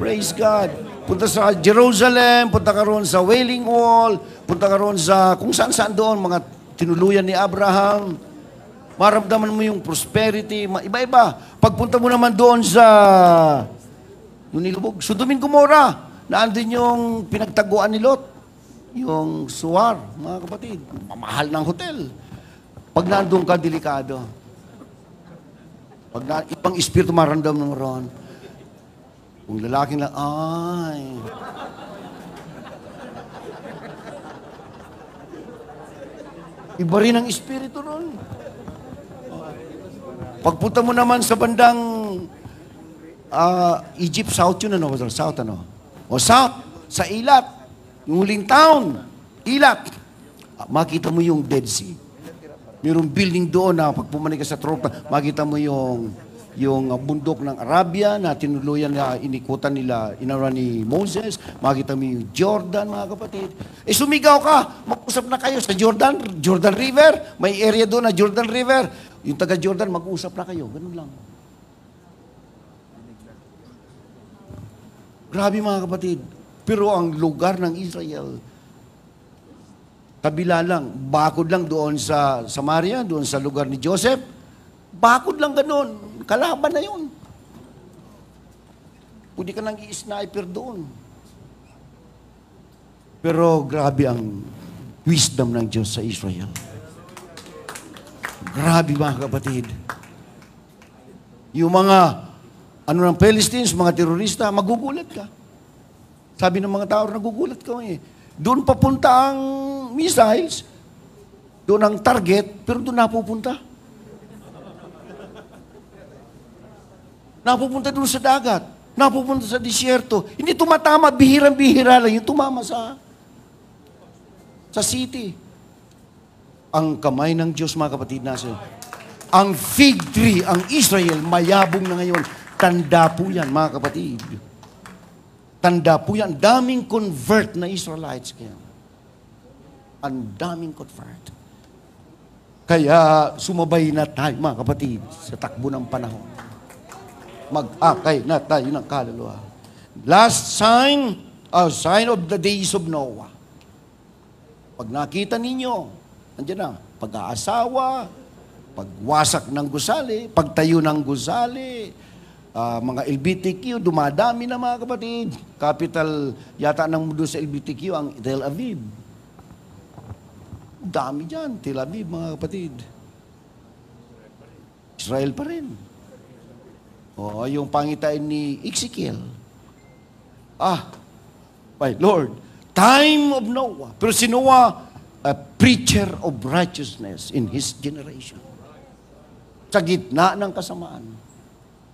Praise God. Punta sa Jerusalem, punta ka roon sa Wailing Wall, punta ka roon sa kung saan-saan doon, mga tinuluyan ni Abraham. Maramdaman mo yung prosperity, iba-iba. Pagpunta mo naman doon sa Nunilubog, Sudumin Gomora, naandun yung pinagtaguan ni Lot, yung suwar, mga kapatid, mamahal ng hotel. Pag nandun ka, delikado. Pag na, ibang espiritu marandam ng ron. Kung lalaki na, ay. Iba rin ang espiritu ron. Pagpunta mo naman sa bandang uh, Egypt, South yun, ano? South, ano? O South, sa Ilat, yung huling town, Ilat, ah, makita mo yung Dead Sea. Mayroong building doon na pag pumanik ka sa tropa, makita mo yung yung uh, bundok ng Arabia na tinuluyan na inikutan nila, inara ni Moses, makita mo yung Jordan, mga kapatid. Eh sumigaw ka, mag-usap na kayo sa Jordan, Jordan River, may area doon na Jordan River. Yung taga Jordan, mag-usap na kayo, ganun lang. Grabe mga kapatid, pero ang lugar ng Israel, kabila lang, bakod lang doon sa Samaria, doon sa lugar ni Joseph. Bakod lang ganoon. Kalaban na yun. Pwede ka nang i-sniper doon. Pero grabe ang wisdom ng Diyos sa Israel. Grabe mga kapatid. Yung mga ano ng Palestinians, mga terorista, magugulat ka. Sabi ng mga tao, nagugulat ka eh. Doon papunta ang missiles, doon ang target, pero doon napupunta. Napupunta doon sa dagat, napupunta sa disyerto. Hindi tumatama, bihirang-bihira lang yung tumama sa, sa city. Ang kamay ng Diyos, mga kapatid nasa. Ang fig tree, ang Israel, mayabong na ngayon. Tanda po yan, mga kapatid. Tanda po yan. Daming convert na Israelites kaya. Ang daming convert. Kaya sumabay na tayo, mga kapatid, sa takbo ng panahon. Mag-akay na tayo ng kaluluwa. Last sign, a sign of the days of Noah. Pag nakita ninyo, andyan na, pag-aasawa, pagwasak ng gusali, pagtayo ng gusali, uh, mga LBTQ, dumadami na mga kapatid. Capital yata ng mundo sa LBTQ ang Tel Aviv. Dami dyan, Tel Aviv, mga kapatid. Israel pa rin. Oo, yung pangitain ni Ezekiel. Ah, my Lord, time of Noah. Pero si Noah, a preacher of righteousness in his generation. Sa gitna ng kasamaan.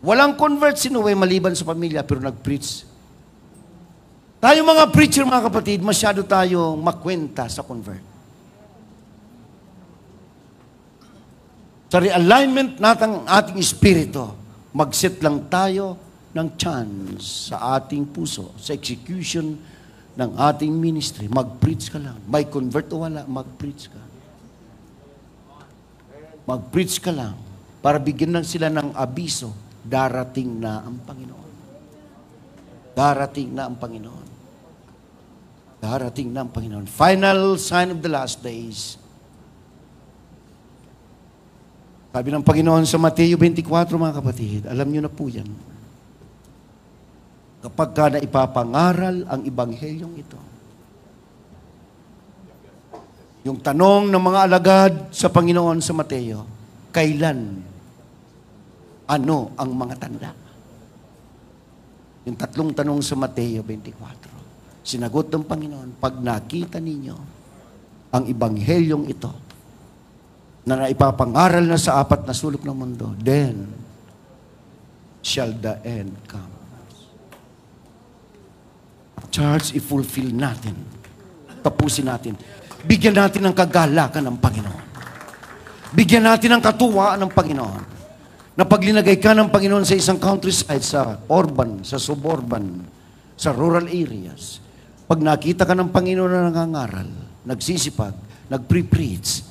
Walang convert si Noah eh, maliban sa pamilya, pero nag-preach tayo mga preacher, mga kapatid, masyado tayong makwenta sa convert. Sa realignment natin ating espiritu, mag-set lang tayo ng chance sa ating puso, sa execution ng ating ministry. Mag-preach ka lang. May convert o wala, mag-preach ka. Mag-preach ka lang para bigyan lang sila ng abiso, darating na ang Panginoon. Darating na ang Panginoon. Darating na ang Panginoon. Final sign of the last days, Sabi ng Panginoon sa Mateo 24, mga kapatid, alam nyo na po yan. Kapag ka na ipapangaral ang ibanghelyong ito, yung tanong ng mga alagad sa Panginoon sa Mateo, kailan? Ano ang mga tanda? Yung tatlong tanong sa Mateo 24. Sinagot ng Panginoon, pag nakita ninyo ang ibanghelyong ito, na naipapangaral na sa apat na sulok ng mundo, then shall the end come. Charles, i-fulfill natin. Tapusin natin. Bigyan natin ng kagalakan ng Panginoon. Bigyan natin ng katuwaan ng Panginoon. Na paglinagay ka ng Panginoon sa isang countryside, sa urban, sa suburban, sa rural areas, pag nakita ka ng Panginoon na nangangaral, nagsisipag, nagpre-preach,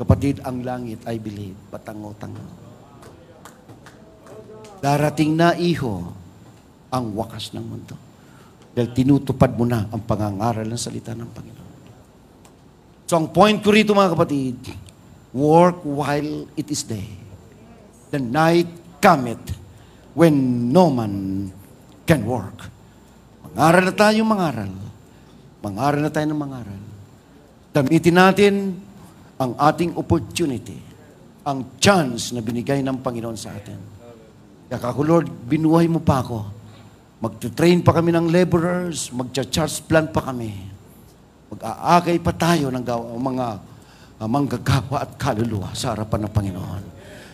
Kapatid, ang langit, I believe, patango-tango. Darating na, iho, ang wakas ng mundo. Dahil tinutupad mo na ang pangangaral ng salita ng Panginoon. So ang point ko rito mga kapatid, work while it is day. The night cometh when no man can work. Mangaral na tayo mangaral. Mangaral na tayo ng mangaral. Damitin natin ang ating opportunity, ang chance na binigay ng Panginoon sa atin. Kaya ako, Lord, binuhay mo pa ako. Magtutrain pa kami ng laborers, magcha-charge plan pa kami. Mag-aagay pa tayo ng mga uh, manggagawa at kaluluwa sa harapan ng Panginoon.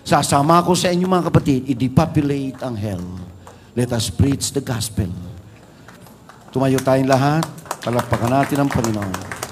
Sasama ko sa inyo mga kapatid, i-depopulate ang hell. Let us preach the gospel. Tumayo tayong lahat. Palakpakan natin ang Panginoon.